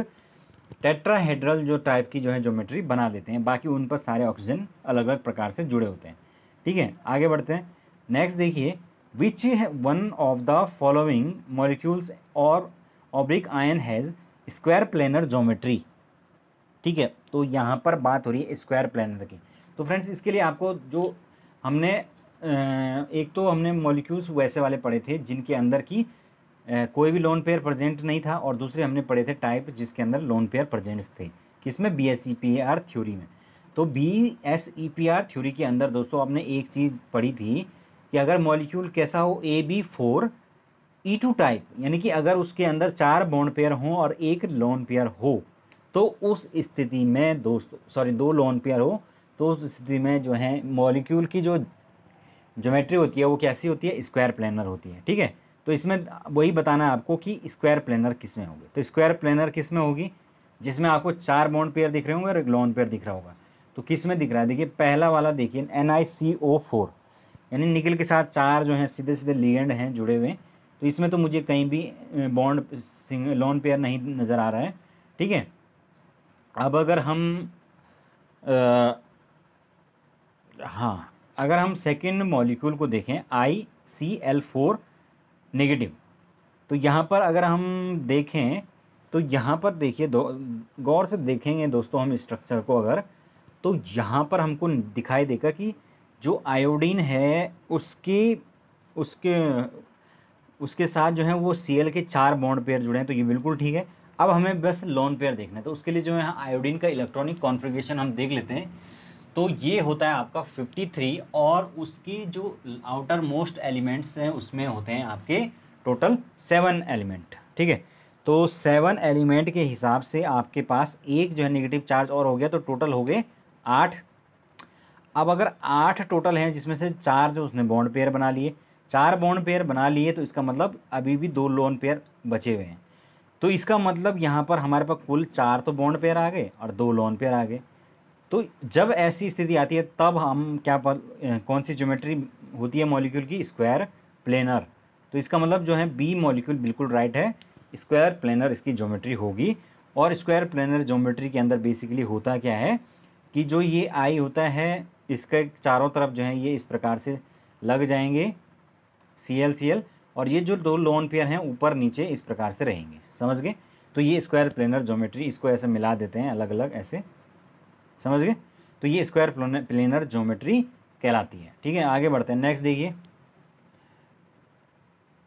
टेट्राहेड्रल जो टाइप की जो है जोमेट्री बना देते हैं बाकी उन पर सारे ऑक्सीजन अलग अलग प्रकार से जुड़े होते हैं ठीक है आगे बढ़ते हैं नेक्स्ट देखिए which one of the following molecules or ऑब्रिक ion has square planar geometry ठीक है तो यहाँ पर बात हो रही है स्क्वायर प्लेनर की तो फ्रेंड्स इसके लिए आपको जो हमने एक तो हमने मॉलिक्यूल्स वैसे वाले पढ़े थे जिनके अंदर की कोई भी लोन पेयर प्रजेंट नहीं था और दूसरे हमने पढ़े थे टाइप जिसके अंदर लोन पेयर प्रजेंट्स थे किसमें B S E P R theory में तो B S E P R theory के अंदर दोस्तों आपने एक चीज़ पढ़ी थी कि अगर मॉलिक्यूल कैसा हो A B four E two type यानी कि अगर उसके अंदर चार बॉन्ड पेयर हों और एक लोन पेयर हो तो उस स्थिति में दोस्तों सॉरी दो लोन पेयर हो तो उस स्थिति में जो है मॉलिक्यूल की जो ज्योमेट्री होती है वो कैसी होती है स्क्वायर प्लानर होती है ठीक है तो इसमें वही बताना है आपको कि स्क्वायर प्लानर किस में होगी तो स्क्वायर प्लानर किस में होगी जिसमें आपको चार बॉन्ड पेयर दिख रहे होंगे और एक लॉन्ड पेयर दिख रहा होगा तो किस में दिख रहा है देखिए पहला वाला देखिए N I C O four यानी निकल के साथ चार जो हैं सीधे सीधे लिगेंड हैं जुड़े हुए तो इसमें तो मुझे कहीं भी बॉन्ड लॉन पेयर नहीं नज़र आ रहा है ठीक है अब अगर हम हाँ अगर हम सेकेंड मॉलिक्यूल को देखें I C L four negative तो यहाँ पर अगर हम देखें तो यहाँ पर देखिए दो गौर से देखेंगे दोस्तों हम स्ट्रक्चर को अगर तो यहाँ पर हमको दिखाई देगा कि जो आयोडीन है उसकी उसके उसके साथ जो है वो सी के चार बॉन्ड पेयर जुड़े हैं तो ये बिल्कुल ठीक है अब हमें बस लोन पेयर देखना है तो उसके लिए जो है आयोडीन का इलेक्ट्रॉनिक कॉन्फ़िगरेशन हम देख लेते हैं तो ये होता है आपका 53 और उसकी जो आउटर मोस्ट एलिमेंट्स हैं उसमें होते हैं आपके टोटल सेवन एलिमेंट ठीक है तो सेवन एलिमेंट के हिसाब से आपके पास एक जो है नेगेटिव चार्ज और हो गया तो टोटल हो गए आठ अब अगर आठ टोटल हैं जिसमें से चार जो उसने बॉन्ड पेयर बना लिए चार बॉन्ड पेयर बना लिए तो इसका मतलब अभी भी दो लोन पेयर बचे हुए हैं तो इसका मतलब यहाँ पर हमारे पास कुल चार तो बॉन्ड पेयर आ गए और दो लोन पेयर आ गए तो जब ऐसी स्थिति आती है तब हम क्या पर कौन सी ज्योमेट्री होती है मॉलिक्यूल की स्क्वायर प्लेनर तो इसका मतलब जो है बी मॉलिक्यूल बिल्कुल राइट है स्क्वायर प्लेनर इसकी ज्योमेट्री होगी और स्क्वायर प्लेनर ज्योमेट्री के अंदर बेसिकली होता क्या है कि जो ये आई होता है इसके चारों तरफ जो है ये इस प्रकार से लग जाएंगे सी एल सी एल और ये जो दो लोन पेयर हैं ऊपर नीचे इस प्रकार से रहेंगे समझ गए तो ये स्क्वायर प्लेनर ज्योमेट्री इसको ऐसे मिला देते हैं अलग अलग ऐसे समझ गए तो ये स्क्वायर प्लेनर ज्योमेट्री कहलाती है ठीक है आगे बढ़ते हैं नेक्स्ट देखिए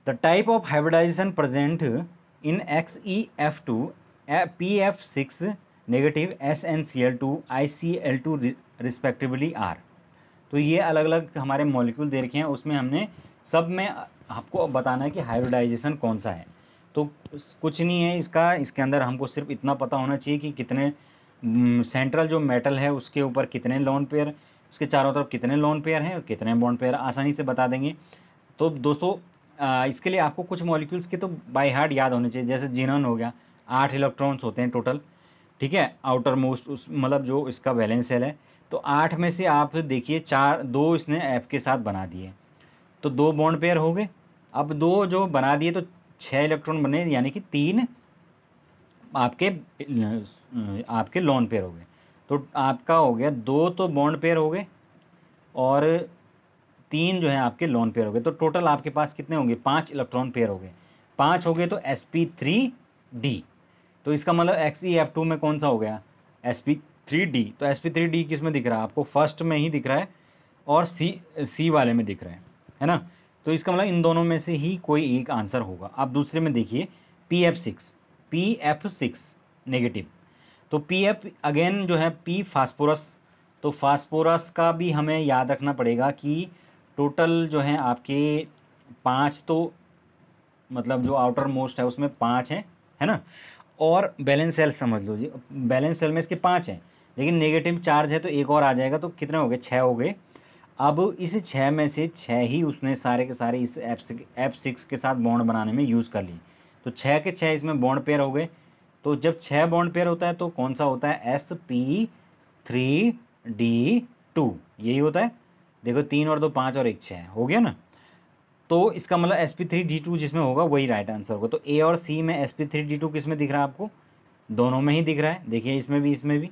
the type of hybridisation present in X E F two P F six negative S N C L two I C L two respectively are तो ये अलग अलग हमारे मॉलिक्यूल दे रखे हैं उसमें हमने सब में आपको बताना है कि हाइब्रिडाइजेशन कौन सा है तो कुछ नहीं है इसका इसके अंदर हमको सिर्फ इतना पता होना चाहिए कि कितने सेंट्रल जो मेटल है उसके ऊपर कितने लोन पेयर उसके चारों तरफ कितने लोन पेयर हैं और कितने बॉन्ड पेयर आसानी से बता देंगे तो दोस्तों इसके लिए आपको कुछ मॉलिक्यूल्स के तो बाई हार्ट याद होने चाहिए जैसे जीनन हो गया आठ इलेक्ट्रॉन्स होते हैं टोटल ठीक है आउटर मोस्ट उस मतलब जो इसका बैलेंस सेल है तो आठ में से आप देखिए चार दो इसने ऐप के साथ बना दिए तो दो बॉन्ड पेयर हो गए अब दो जो बना दिए तो छः इलेक्ट्रॉन बने यानी कि तीन आपके आपके लोन पेयर हो गए तो आपका हो गया दो तो बॉन्ड पेयर हो गए और तीन जो है आपके लोन पेयर हो गए तो टोटल आपके पास कितने होंगे पाँच इलेक्ट्रॉन पेयर हो गए पाँच हो गए तो एस पी थ्री डी तो इसका मतलब एक्स ई एफ टू में कौन सा हो गया एस पी थ्री डी तो एस पी थ्री डी किस में दिख रहा है आपको फर्स्ट में ही दिख रहा है और सी सी वाले में दिख रहा है है ना तो इसका मतलब इन दोनों में से ही कोई एक आंसर होगा आप दूसरे में देखिए P F six P F six negative तो पी एफ अगेन जो है पी फास्फोरस तो फास्फोरस का भी हमें याद रखना पड़ेगा कि टोटल जो है आपके पाँच तो मतलब जो आउटर मोस्ट है उसमें पाँच हैं है ना और बैलेंस सेल समझ लो जी बैलेंस सेल में इसके पाँच हैं लेकिन नेगेटिव चार्ज है तो एक और आ जाएगा तो कितने हो गए छः हो गए अब इस छः में से छः ही उसने सारे के सारे इस एप एफ सिक्स के साथ बॉन्ड बनाने में यूज़ कर लिए तो छः के छः इसमें बॉन्ड पेयर हो गए तो जब छः बॉन्ड पेयर होता है तो कौन सा होता है S P three D two यही होता है देखो तीन और दो पाँच और एक छः हो गया ना तो इसका मतलब S P three D two जिसमें होगा वही राइट आंसर होगा तो ए और सी में S P three D two किस में दिख रहा है आपको दोनों में ही दिख रहा है देखिए इसमें भी इसमें भी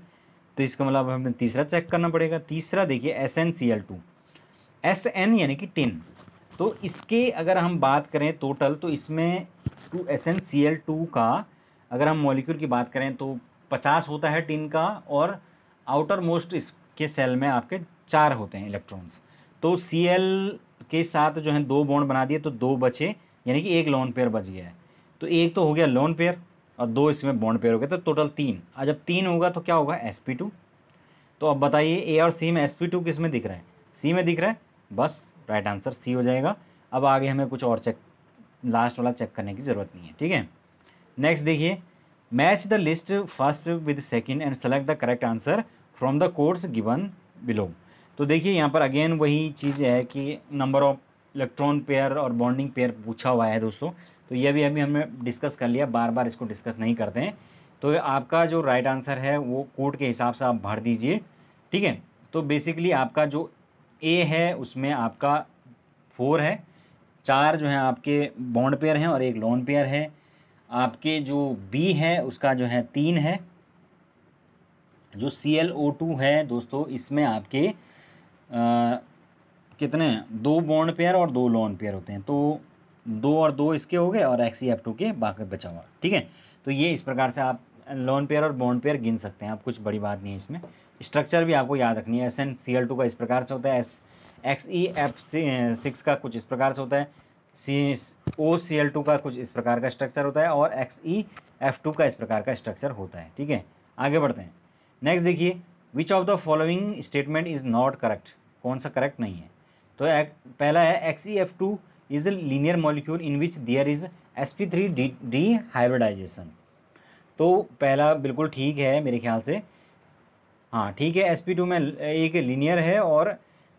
तो इसका मतलब हमें तीसरा चेक करना पड़ेगा तीसरा देखिए S N C L two S N यानी कि टिन तो इसके अगर हम बात करें टोटल तो इसमें two S N C L two का अगर हम मॉलिक्यूल की बात करें तो पचास होता है टिन का और आउटर मोस्ट इसके सेल में आपके चार होते हैं इलेक्ट्रॉन्स तो सी एल के साथ जो है दो बॉन्ड बना दिए तो दो बचे यानी कि एक लोन पेयर बच गया है तो एक तो हो गया लोन पेयर और दो इसमें बॉन्ड पेयर हो गया तो टोटल तीन और जब तीन होगा तो क्या होगा एस पी टू तो अब बताइए ए और सी में एस पी टू किस में दिख रहा है सी में दिख रहा है बस राइट आंसर सी हो जाएगा अब आगे हमें कुछ और चेक लास्ट वाला चेक करने की ज़रूरत नहीं है ठीक है नेक्स्ट देखिए match the list first with second and select the correct answer from the course given below तो देखिए यहाँ पर अगेन वही चीज़ है कि नंबर ऑफ इलेक्ट्रॉन पेयर और बॉन्डिंग पेयर पूछा हुआ है दोस्तों तो ये भी अभी हमने डिस्कस कर लिया बार बार इसको डिस्कस नहीं करते हैं तो आपका जो राइट आंसर है वो कोड के हिसाब से आप भर दीजिए ठीक है तो बेसिकली आपका जो ए है उसमें आपका फोर है चार जो है आपके बॉन्ड पेयर हैं और एक लोन पेयर है आपके जो बी है उसका जो है तीन है जो सी एल ओ टू है दोस्तों इसमें आपके आ, कितने दो बॉन्ड पेयर और दो लोन पेयर होते हैं तो दो और दो इसके हो गए और एक्स एफ टू के बाकी बचा हुआ ठीक है तो ये इस प्रकार से आप लोन पेयर और बॉन्ड पेयर गिन सकते हैं आप कुछ बड़ी बात नहीं है इसमें स्ट्रक्चर भी आपको याद रखनी है S N C L two का इस प्रकार से होता है S X E F six का कुछ इस प्रकार से होता है सी ओ सी एल टू का कुछ इस प्रकार का स्ट्रक्चर होता है और एक्स ई एफ टू का इस प्रकार का स्ट्रक्चर होता है ठीक है आगे बढ़ते हैं नेक्स्ट देखिए which of the following statement is not correct कौन सा करेक्ट नहीं है तो एक, पहला है X E F two is a linear molecule in which there is S P three D D hybridisation तो पहला बिल्कुल ठीक है मेरे ख्याल से हाँ ठीक है एस पी टू में एक लीनियर है और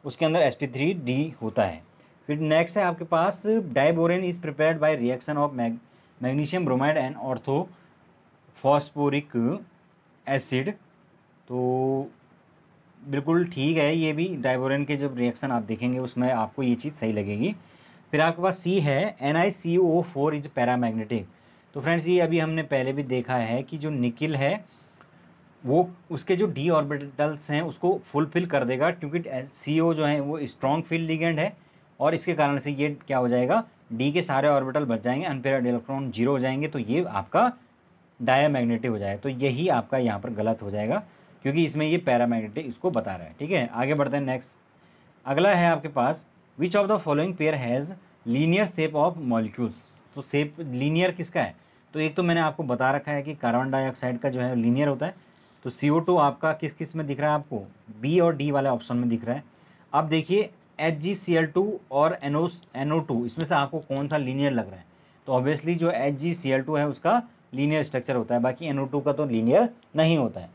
उसके अंदर एस पी थ्री डी होता है फिर नेक्स्ट है आपके पास diborane is prepared by reaction of mag magnesium bromide and ortho phosphoric acid तो बिल्कुल ठीक है ये भी डाइबोरेन के जब रिएक्शन आप देखेंगे उसमें आपको ये चीज़ सही लगेगी फिर आपके पास सी है N I C O four is paramagnetic तो फ्रेंड्स ये अभी हमने पहले भी देखा है कि जो निकिल है वो उसके जो डी ऑर्बिटल्स हैं उसको फुलफिल कर देगा क्योंकि सी e जो है वो स्ट्रॉन्ग फील्ड लिगेंड है और इसके कारण से ये क्या हो जाएगा डी के सारे ऑर्बिटल बच जाएंगे अनपेयर इलेक्ट्रॉन जीरो हो जाएंगे तो ये आपका डायामैग्नेटिक हो जाएगा तो यही आपका यहाँ पर गलत हो जाएगा क्योंकि इसमें ये पैरामैग्नेटिक इसको बता रहा है ठीक है आगे बढ़ते हैं नेक्स्ट अगला है आपके पास which of the following pair has linear shape of molecules तो शेप लीनियर किसका है तो एक तो मैंने आपको बता रखा है कि कार्बन डाइऑक्साइड का जो है लीनियर होता है तो सी आपका किस किस में दिख रहा है आपको बी और डी वाले ऑप्शन में दिख रहा है अब देखिए H G C L two और ओ टू इसमें से आपको कौन सा लीनियर लग रहा है तो ऑब्वियसली जो H G C L two है उसका लीनियर स्ट्रक्चर होता है बाकी टू का तो लीनियर नहीं होता है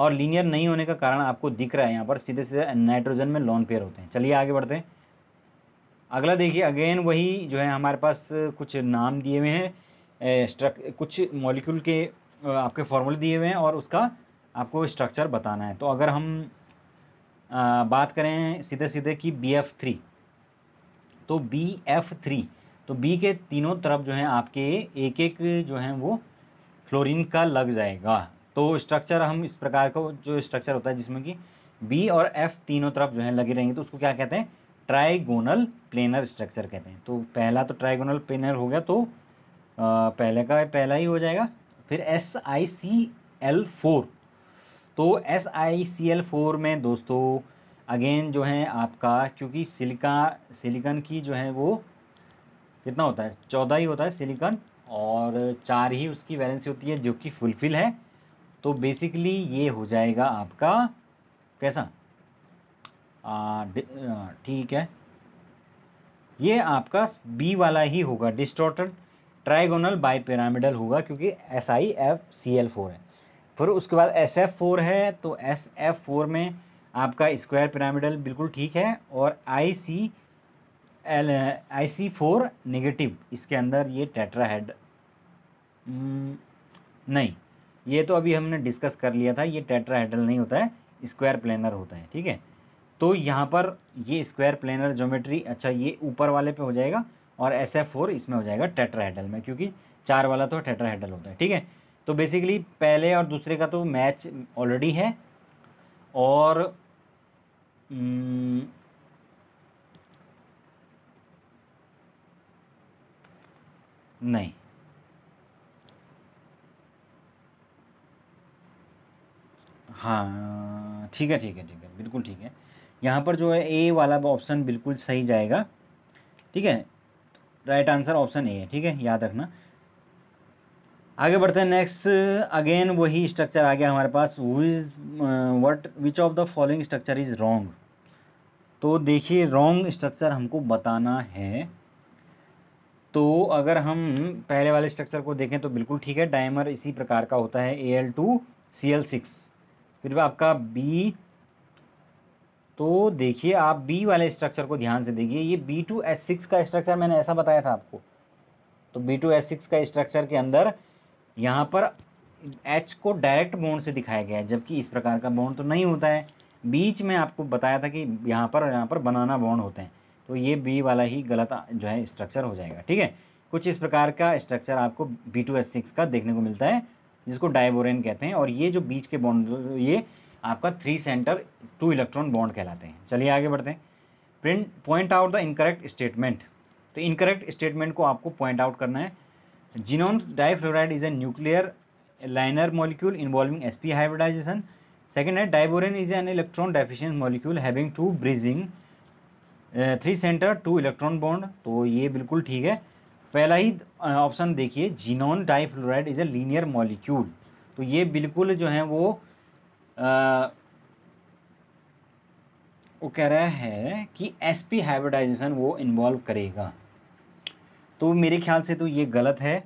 और लीनियर नहीं होने का कारण आपको दिख रहा है यहाँ पर सीधे सीधे नाइट्रोजन में लॉन पेयर होते हैं चलिए आगे बढ़ते हैं अगला देखिए अगेन वही जो है हमारे पास कुछ नाम दिए हुए हैं स्ट्रक कुछ मॉलिक्यूल के आपके फॉर्मूले दिए हुए हैं और उसका आपको स्ट्रक्चर बताना है तो अगर हम आ, बात करें सीधे सीधे कि बी एफ थ्री तो बी एफ थ्री तो बी के तीनों तरफ जो हैं आपके एक एक जो हैं वो फ्लोरीन का लग जाएगा तो स्ट्रक्चर हम इस प्रकार का जो स्ट्रक्चर होता है जिसमें कि बी और एफ तीनों तरफ जो है लगे रहेंगे तो उसको क्या कहते हैं ट्राइगोनल प्लेनर स्ट्रक्चर कहते हैं तो पहला तो ट्राइगोनल प्लेनर हो गया तो आ, पहले का पहला ही हो जाएगा फिर S I C L four तो S I C L four में दोस्तों अगेन जो है आपका क्योंकि सिलिका सिलिकन की जो है वो कितना होता है चौदह ही होता है सिलिकन और चार ही उसकी वैलेंसी होती है जो कि फुलफिल है तो बेसिकली ये हो जाएगा आपका कैसा ठीक है ये आपका बी वाला ही होगा डिस्टोर्टेड ट्राइगोनल बाई पिरामिडल होगा क्योंकि S I F C L four है फिर उसके बाद एस एफ फोर है तो एस एफ फोर में आपका स्क्वायर पिरामिडल बिल्कुल ठीक है और I C L I C four negative इसके अंदर ये टेट्रा हेड हम्म, नहीं ये तो अभी हमने डिस्कस कर लिया था ये टेट्रा हेडल नहीं होता है स्क्वायर प्लेनर होता है ठीक है तो यहाँ पर ये स्क्वायर प्लेनर ज्योमेट्री अच्छा ये ऊपर वाले पे हो जाएगा और एस एफ फोर इसमें हो जाएगा हेडल में क्योंकि चार वाला तो हेडल होता है ठीक है तो बेसिकली पहले और दूसरे का तो मैच ऑलरेडी है और हम्म, नहीं हाँ ठीक है ठीक है ठीक है बिल्कुल ठीक है यहाँ पर जो है ए वाला ऑप्शन बिल्कुल सही जाएगा ठीक है राइट आंसर ऑप्शन ए है ठीक है याद रखना आगे बढ़ते हैं नेक्स्ट अगेन वही स्ट्रक्चर आ गया हमारे पास who is what which of the following structure is wrong तो देखिए रॉन्ग स्ट्रक्चर हमको बताना है तो अगर हम पहले वाले स्ट्रक्चर को देखें तो बिल्कुल ठीक है डायमर इसी प्रकार का होता है A L two C L six फिर आपका बी तो देखिए आप बी वाले स्ट्रक्चर को ध्यान से देखिए ये बी टू एच सिक्स का स्ट्रक्चर मैंने ऐसा बताया था आपको तो बी टू एच सिक्स का स्ट्रक्चर के अंदर यहाँ पर एच को डायरेक्ट बॉन्ड से दिखाया गया है जबकि इस प्रकार का बॉन्ड तो नहीं होता है बीच में आपको बताया था कि यहाँ पर यहाँ पर बनाना बॉन्ड होते हैं तो ये बी वाला ही गलत जो है स्ट्रक्चर हो जाएगा ठीक है कुछ इस प्रकार का स्ट्रक्चर आपको बी टू एच सिक्स का देखने को मिलता है जिसको डायबोरेन कहते हैं और ये जो बीच के बॉन्ड ये आपका three centre two electron bond कहलाते हैं चलिए आगे बढ़ते हैं print point out the incorrect statement तो इनकरेक्ट स्टेटमेंट को आपको पॉइंट आउट करना है xenon difluoride is a nuclear linear molecule involving S P hybridisation second है diborane is an electron deficient molecule having two bridging three centre two electron bond तो ये बिल्कुल ठीक है पहला ही ऑप्शन uh, देखिए xenon difluoride is A linear molecule तो ये बिल्कुल जो है वो वो कह रहा है कि एस पी हाइब्रिडाइजेशन वो इन्वॉल्व करेगा तो मेरे ख्याल से तो ये गलत है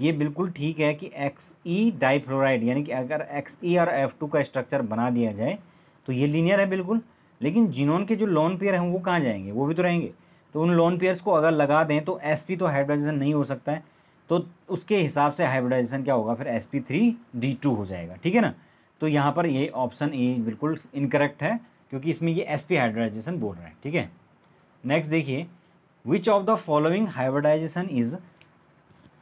ये बिल्कुल ठीक है कि एक्स ई डाइफ्लोराइड यानी कि अगर एक्स ई और एफ टू का स्ट्रक्चर बना दिया जाए तो ये लीनियर है बिल्कुल लेकिन जिनोन के जो लोन पेयर हैं वो कहाँ जाएंगे वो भी तो रहेंगे तो उन लोन पेयर्स को अगर लगा दें तो एस पी तो हाइब्रिडाइजेशन नहीं हो सकता है तो उसके हिसाब से हाइब्रिडाइजेशन क्या होगा फिर S P three D two हो जाएगा ठीक है ना तो यहाँ पर ये ऑप्शन ए बिल्कुल इनकरेक्ट है क्योंकि इसमें ये एस पी बोल रहे हैं ठीक है नेक्स्ट देखिए which of the following hybridisation is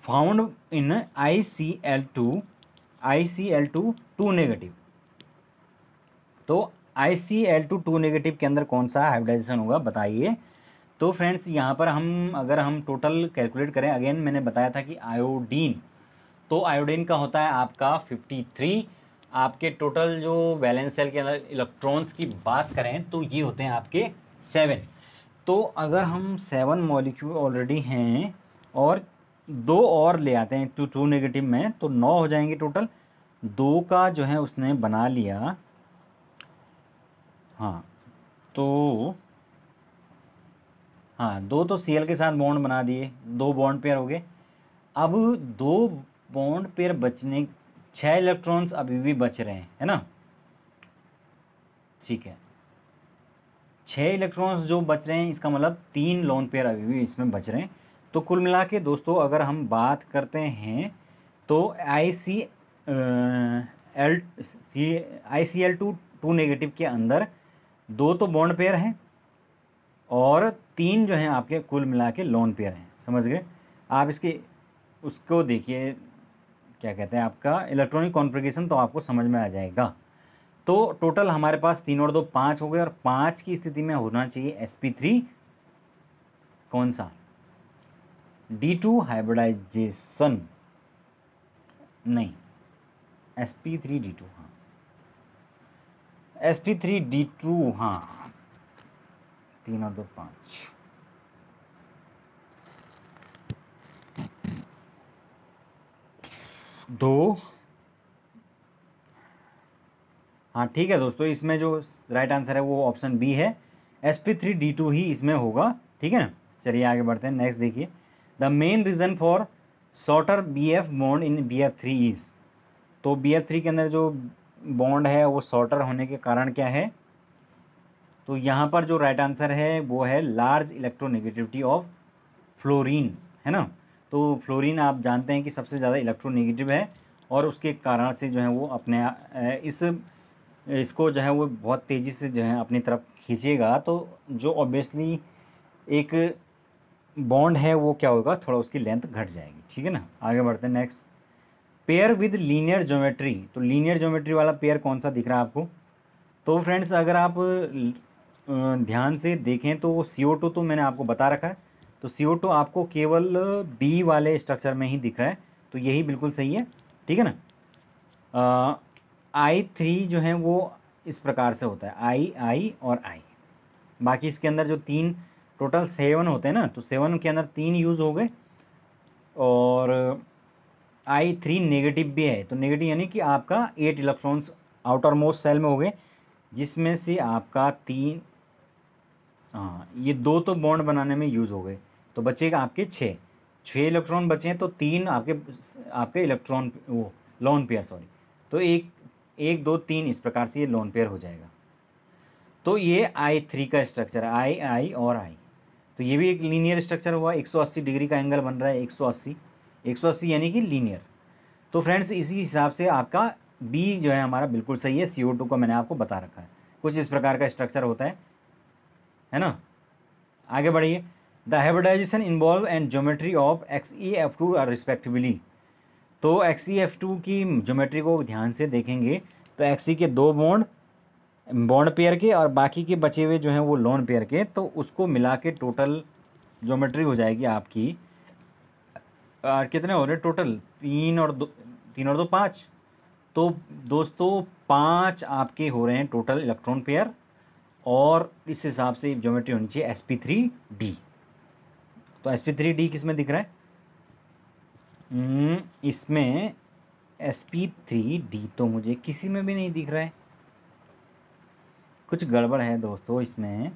found in I C L two I C L two two negative तो I C L two two negative के अंदर कौन सा हाइब्रिडाइजेशन होगा बताइए तो फ्रेंड्स यहाँ पर हम अगर हम टोटल कैलकुलेट करें अगेन मैंने बताया था कि आयोडीन तो आयोडीन का होता है आपका फिफ्टी थ्री आपके टोटल जो बैलेंस सेल के अंदर इलेक्ट्रॉन्स की बात करें तो ये होते हैं आपके सेवन तो अगर हम सेवन मॉलिक्यूल ऑलरेडी हैं और दो और ले आते हैं टू टू नेगेटिव में तो नौ हो जाएंगे टोटल दो का जो है उसने बना लिया हाँ तो हाँ दो तो सी के साथ बॉन्ड बना दिए दो बॉन्ड पेयर हो गए अब दो बॉन्ड पेयर बचने छः इलेक्ट्रॉन्स अभी भी बच रहे हैं है ना ठीक है छः इलेक्ट्रॉन्स जो बच रहे हैं इसका मतलब तीन लोन पेयर अभी भी इसमें बच रहे हैं तो कुल मिला के दोस्तों अगर हम बात करते हैं तो I C L C I C L two two negative के अंदर दो तो बॉन्ड पेयर हैं और तीन जो हैं आपके कुल मिला के लोन पेयर हैं समझ गए आप इसके उसको देखिए क्या कहते हैं आपका इलेक्ट्रॉनिक कॉन्फ्रिगेशन तो आपको समझ में आ जाएगा तो टोटल हमारे पास तीन और दो पाँच हो गए और पाँच की स्थिति में होना चाहिए एस थ्री कौन सा डी टू हाइब्रिडाइजेशन नहीं S P three D two हाँ S P three D two हाँ तीन और दो पाँच दो हाँ ठीक है दोस्तों इसमें जो राइट आंसर है वो ऑप्शन बी है S P three D two ही इसमें होगा ठीक है चलिए आगे बढ़ते हैं नेक्स्ट देखिए the main reason for shorter B F bond in B F three is तो बी एफ थ्री के अंदर जो बॉन्ड है वो शॉर्टर होने के कारण क्या है तो यहाँ पर जो राइट आंसर है वो है लार्ज इलेक्ट्रोनेगेटिविटी ऑफ फ्लोरीन है ना तो फ्लोरीन आप जानते हैं कि सबसे ज़्यादा इलेक्ट्रोनेगेटिव है और उसके कारण से जो है वो अपने इस इसको जो है वो बहुत तेज़ी से जो है अपनी तरफ खींचेगा तो जो ऑब्वियसली एक बॉन्ड है वो क्या होगा थोड़ा उसकी लेंथ घट जाएगी ठीक है ना आगे बढ़ते हैं next pair with linear geometry तो लीनियर ज्योमेट्री वाला पेयर कौन सा दिख रहा है आपको तो फ्रेंड्स अगर आप ध्यान से देखें तो सी ओ टू तो मैंने आपको बता रखा है तो सी आपको केवल बी वाले स्ट्रक्चर में ही दिख रहा है तो यही बिल्कुल सही है ठीक है ना आई थ्री जो है वो इस प्रकार से होता है आई आई और आई बाकी इसके अंदर जो तीन टोटल सेवन होते हैं ना तो सेवन के अंदर तीन यूज़ हो गए और आई थ्री नेगेटिव भी है तो नेगेटिव यानी कि आपका eight electrons outermost shell में हो गए जिसमें से आपका तीन हाँ ये दो तो बॉन्ड बनाने में यूज़ हो गए तो बचेगा आपके छः छः इलेक्ट्रॉन बचे हैं तो तीन आपके आपके इलेक्ट्रॉन वो लॉन पेयर सॉरी तो एक एक दो तीन इस प्रकार से ये लॉन पेयर हो जाएगा तो ये आई थ्री का स्ट्रक्चर है आई आई और आई तो ये भी एक लीनियर स्ट्रक्चर हुआ 180 डिग्री का एंगल बन रहा है 180 180 यानी कि लीनियर तो फ्रेंड्स इसी हिसाब से आपका बी जो है हमारा बिल्कुल सही है सी का मैंने आपको बता रखा है कुछ इस प्रकार का स्ट्रक्चर होता है है ना आगे बढ़िए the hybridization involve and geometry of X E F two are respectively तो एक्स ई एफ टू की ज्योमेट्री को ध्यान से देखेंगे तो एक्स ई e के दो बॉन्ड बॉन्ड पेयर के और बाकी के बचे हुए जो हैं वो लोन पेयर के तो उसको मिला के टोटल ज्योमेट्री हो जाएगी आपकी और कितने हो रहे टोटल तीन और दो तीन और दो पाँच तो दोस्तों पाँच आपके हो रहे हैं टोटल इलेक्ट्रॉन पेयर और इस हिसाब से ज्योमेट्री होनी चाहिए एस पी थ्री डी तो एस पी थ्री डी किस में दिख रहा है हम्म, इसमें एस पी थ्री डी तो मुझे किसी में भी नहीं दिख रहा है कुछ गड़बड़ है दोस्तों इसमें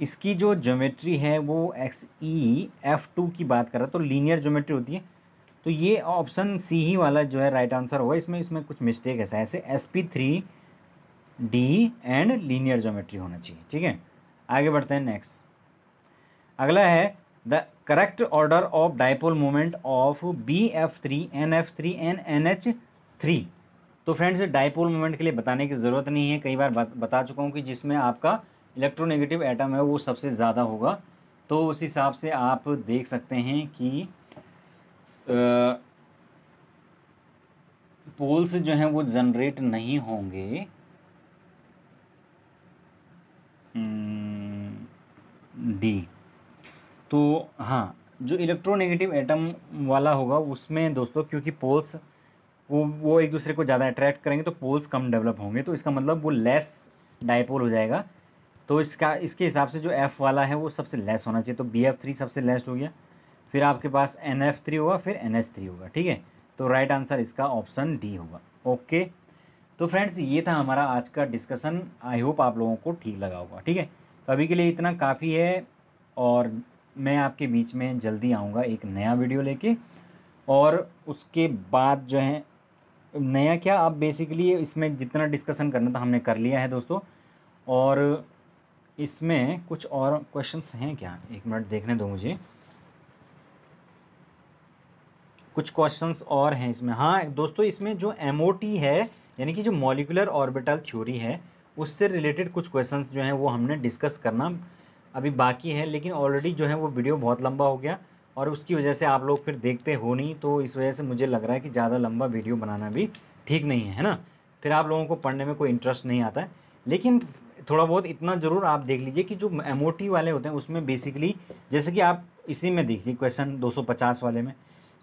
इसकी जो ज्योमेट्री है वो एक्स ई एफ टू की बात कर रहा है तो लीनियर ज्योमेट्री होती है तो ये ऑप्शन सी ही वाला जो है राइट आंसर होगा इसमें इसमें कुछ मिस्टेक है ऐसे S P three D and linear geometry होना चाहिए ठीक है आगे बढ़ते हैं नेक्स्ट अगला है the correct order of dipole moment of B F three N F three and N H three तो फ्रेंड्स डायपोल मोमेंट के लिए बताने की ज़रूरत नहीं है कई बार बता चुका हूँ कि जिसमें आपका इलेक्ट्रोनेगेटिव एटम है वो सबसे ज़्यादा होगा तो उस हिसाब से आप देख सकते हैं कि पोल्स जो हैं वो जनरेट नहीं होंगे डी हम्म, तो हाँ जो इलेक्ट्रोनेगेटिव एटम वाला होगा उसमें दोस्तों क्योंकि पोल्स वो वो एक दूसरे को ज़्यादा अट्रैक्ट करेंगे तो पोल्स कम डेवलप होंगे तो इसका मतलब वो लेस डाइपोल हो जाएगा तो इसका इसके हिसाब से जो एफ़ वाला है वो सबसे लेस होना चाहिए तो बी एफ थ्री सबसे लेस्ट हो गया फिर आपके पास एन एफ थ्री होगा फिर एन एस थ्री होगा ठीक है तो राइट आंसर इसका ऑप्शन डी होगा ओके तो फ्रेंड्स ये था हमारा आज का डिस्कसन आई होप आप लोगों को ठीक लगा होगा ठीक है तो अभी के लिए इतना काफ़ी है और मैं आपके बीच में जल्दी आऊँगा एक नया वीडियो लेके और उसके बाद जो है नया क्या आप बेसिकली इसमें जितना डिस्कशन करना था हमने कर लिया है दोस्तों और इसमें कुछ और क्वेश्चंस हैं क्या एक मिनट देखने दो मुझे कुछ क्वेश्चंस और हैं इसमें हाँ दोस्तों इसमें जो एम है यानी कि जो मॉलिकुलर ऑर्बिटल थ्योरी है उससे रिलेटेड कुछ क्वेश्चंस जो हैं वो हमने डिस्कस करना अभी बाकी है लेकिन ऑलरेडी जो है वो वीडियो बहुत लंबा हो गया और उसकी वजह से आप लोग फिर देखते हो नहीं तो इस वजह से मुझे लग रहा है कि ज़्यादा लंबा वीडियो बनाना भी ठीक नहीं है है ना फिर आप लोगों को पढ़ने में कोई इंटरेस्ट नहीं आता है लेकिन थोड़ा बहुत इतना ज़रूर आप देख लीजिए कि जो एम वाले होते हैं उसमें बेसिकली जैसे कि आप इसी में देखिए क्वेश्चन 250 वाले में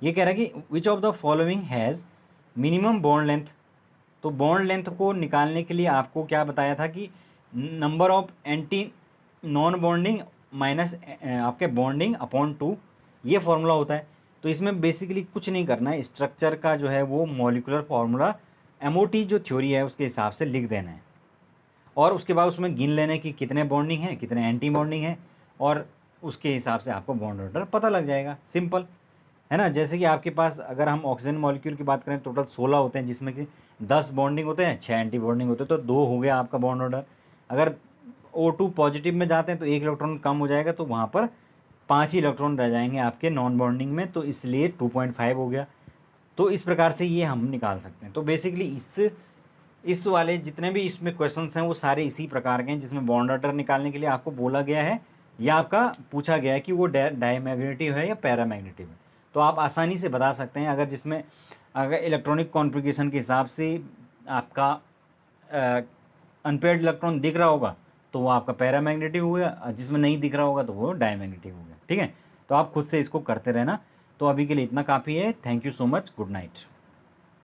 ये कह रहा है कि which of the following has minimum bond length तो बॉन्ड लेंथ को निकालने के लिए आपको क्या बताया था कि number of anti non bonding minus आपके बॉन्डिंग अपॉन टू ये फॉर्मूला होता है तो इसमें बेसिकली कुछ नहीं करना है स्ट्रक्चर का जो है वो मॉलिकुलर फार्मूला एम जो थ्योरी है उसके हिसाब से लिख देना है और उसके बाद उसमें गिन लेने की कितने बॉन्डिंग है कितने एंटी बॉन्डिंग है और उसके हिसाब से आपको बॉन्ड ऑर्डर पता लग जाएगा सिंपल है ना जैसे कि आपके पास अगर हम ऑक्सीजन मॉलिक्यूल की बात करें टोटल सोलह होते हैं जिसमें कि दस बॉन्डिंग होते हैं छः एंटी बॉन्डिंग होते हैं तो दो हो गया आपका बॉन्ड ऑर्डर अगर ओ टू पॉजिटिव में जाते हैं तो एक इलेक्ट्रॉन कम हो जाएगा तो वहाँ पर पाँच ही इलेक्ट्रॉन रह जाएंगे आपके नॉन बॉन्डिंग में तो इसलिए टू पॉइंट फाइव हो गया तो इस प्रकार से ये हम निकाल सकते हैं तो बेसिकली इस इस वाले जितने भी इसमें क्वेश्चन हैं वो सारे इसी प्रकार के हैं जिसमें बॉन्ड ऑर्डर निकालने के लिए आपको बोला गया है या आपका पूछा गया है कि वो डायमैग्नेटिव है या पैरामैग्नेटिव है तो आप आसानी से बता सकते हैं अगर जिसमें अगर इलेक्ट्रॉनिक कॉन्फ़िगरेशन के हिसाब से आपका अनपेड इलेक्ट्रॉन दिख रहा होगा तो वो आपका पैरामैग्नेटिक हो गया जिसमें नहीं दिख रहा होगा तो वो डायमैग्नेटिक हो गया ठीक है तो आप खुद से इसको करते रहना तो अभी के लिए इतना काफ़ी है thank you so much good night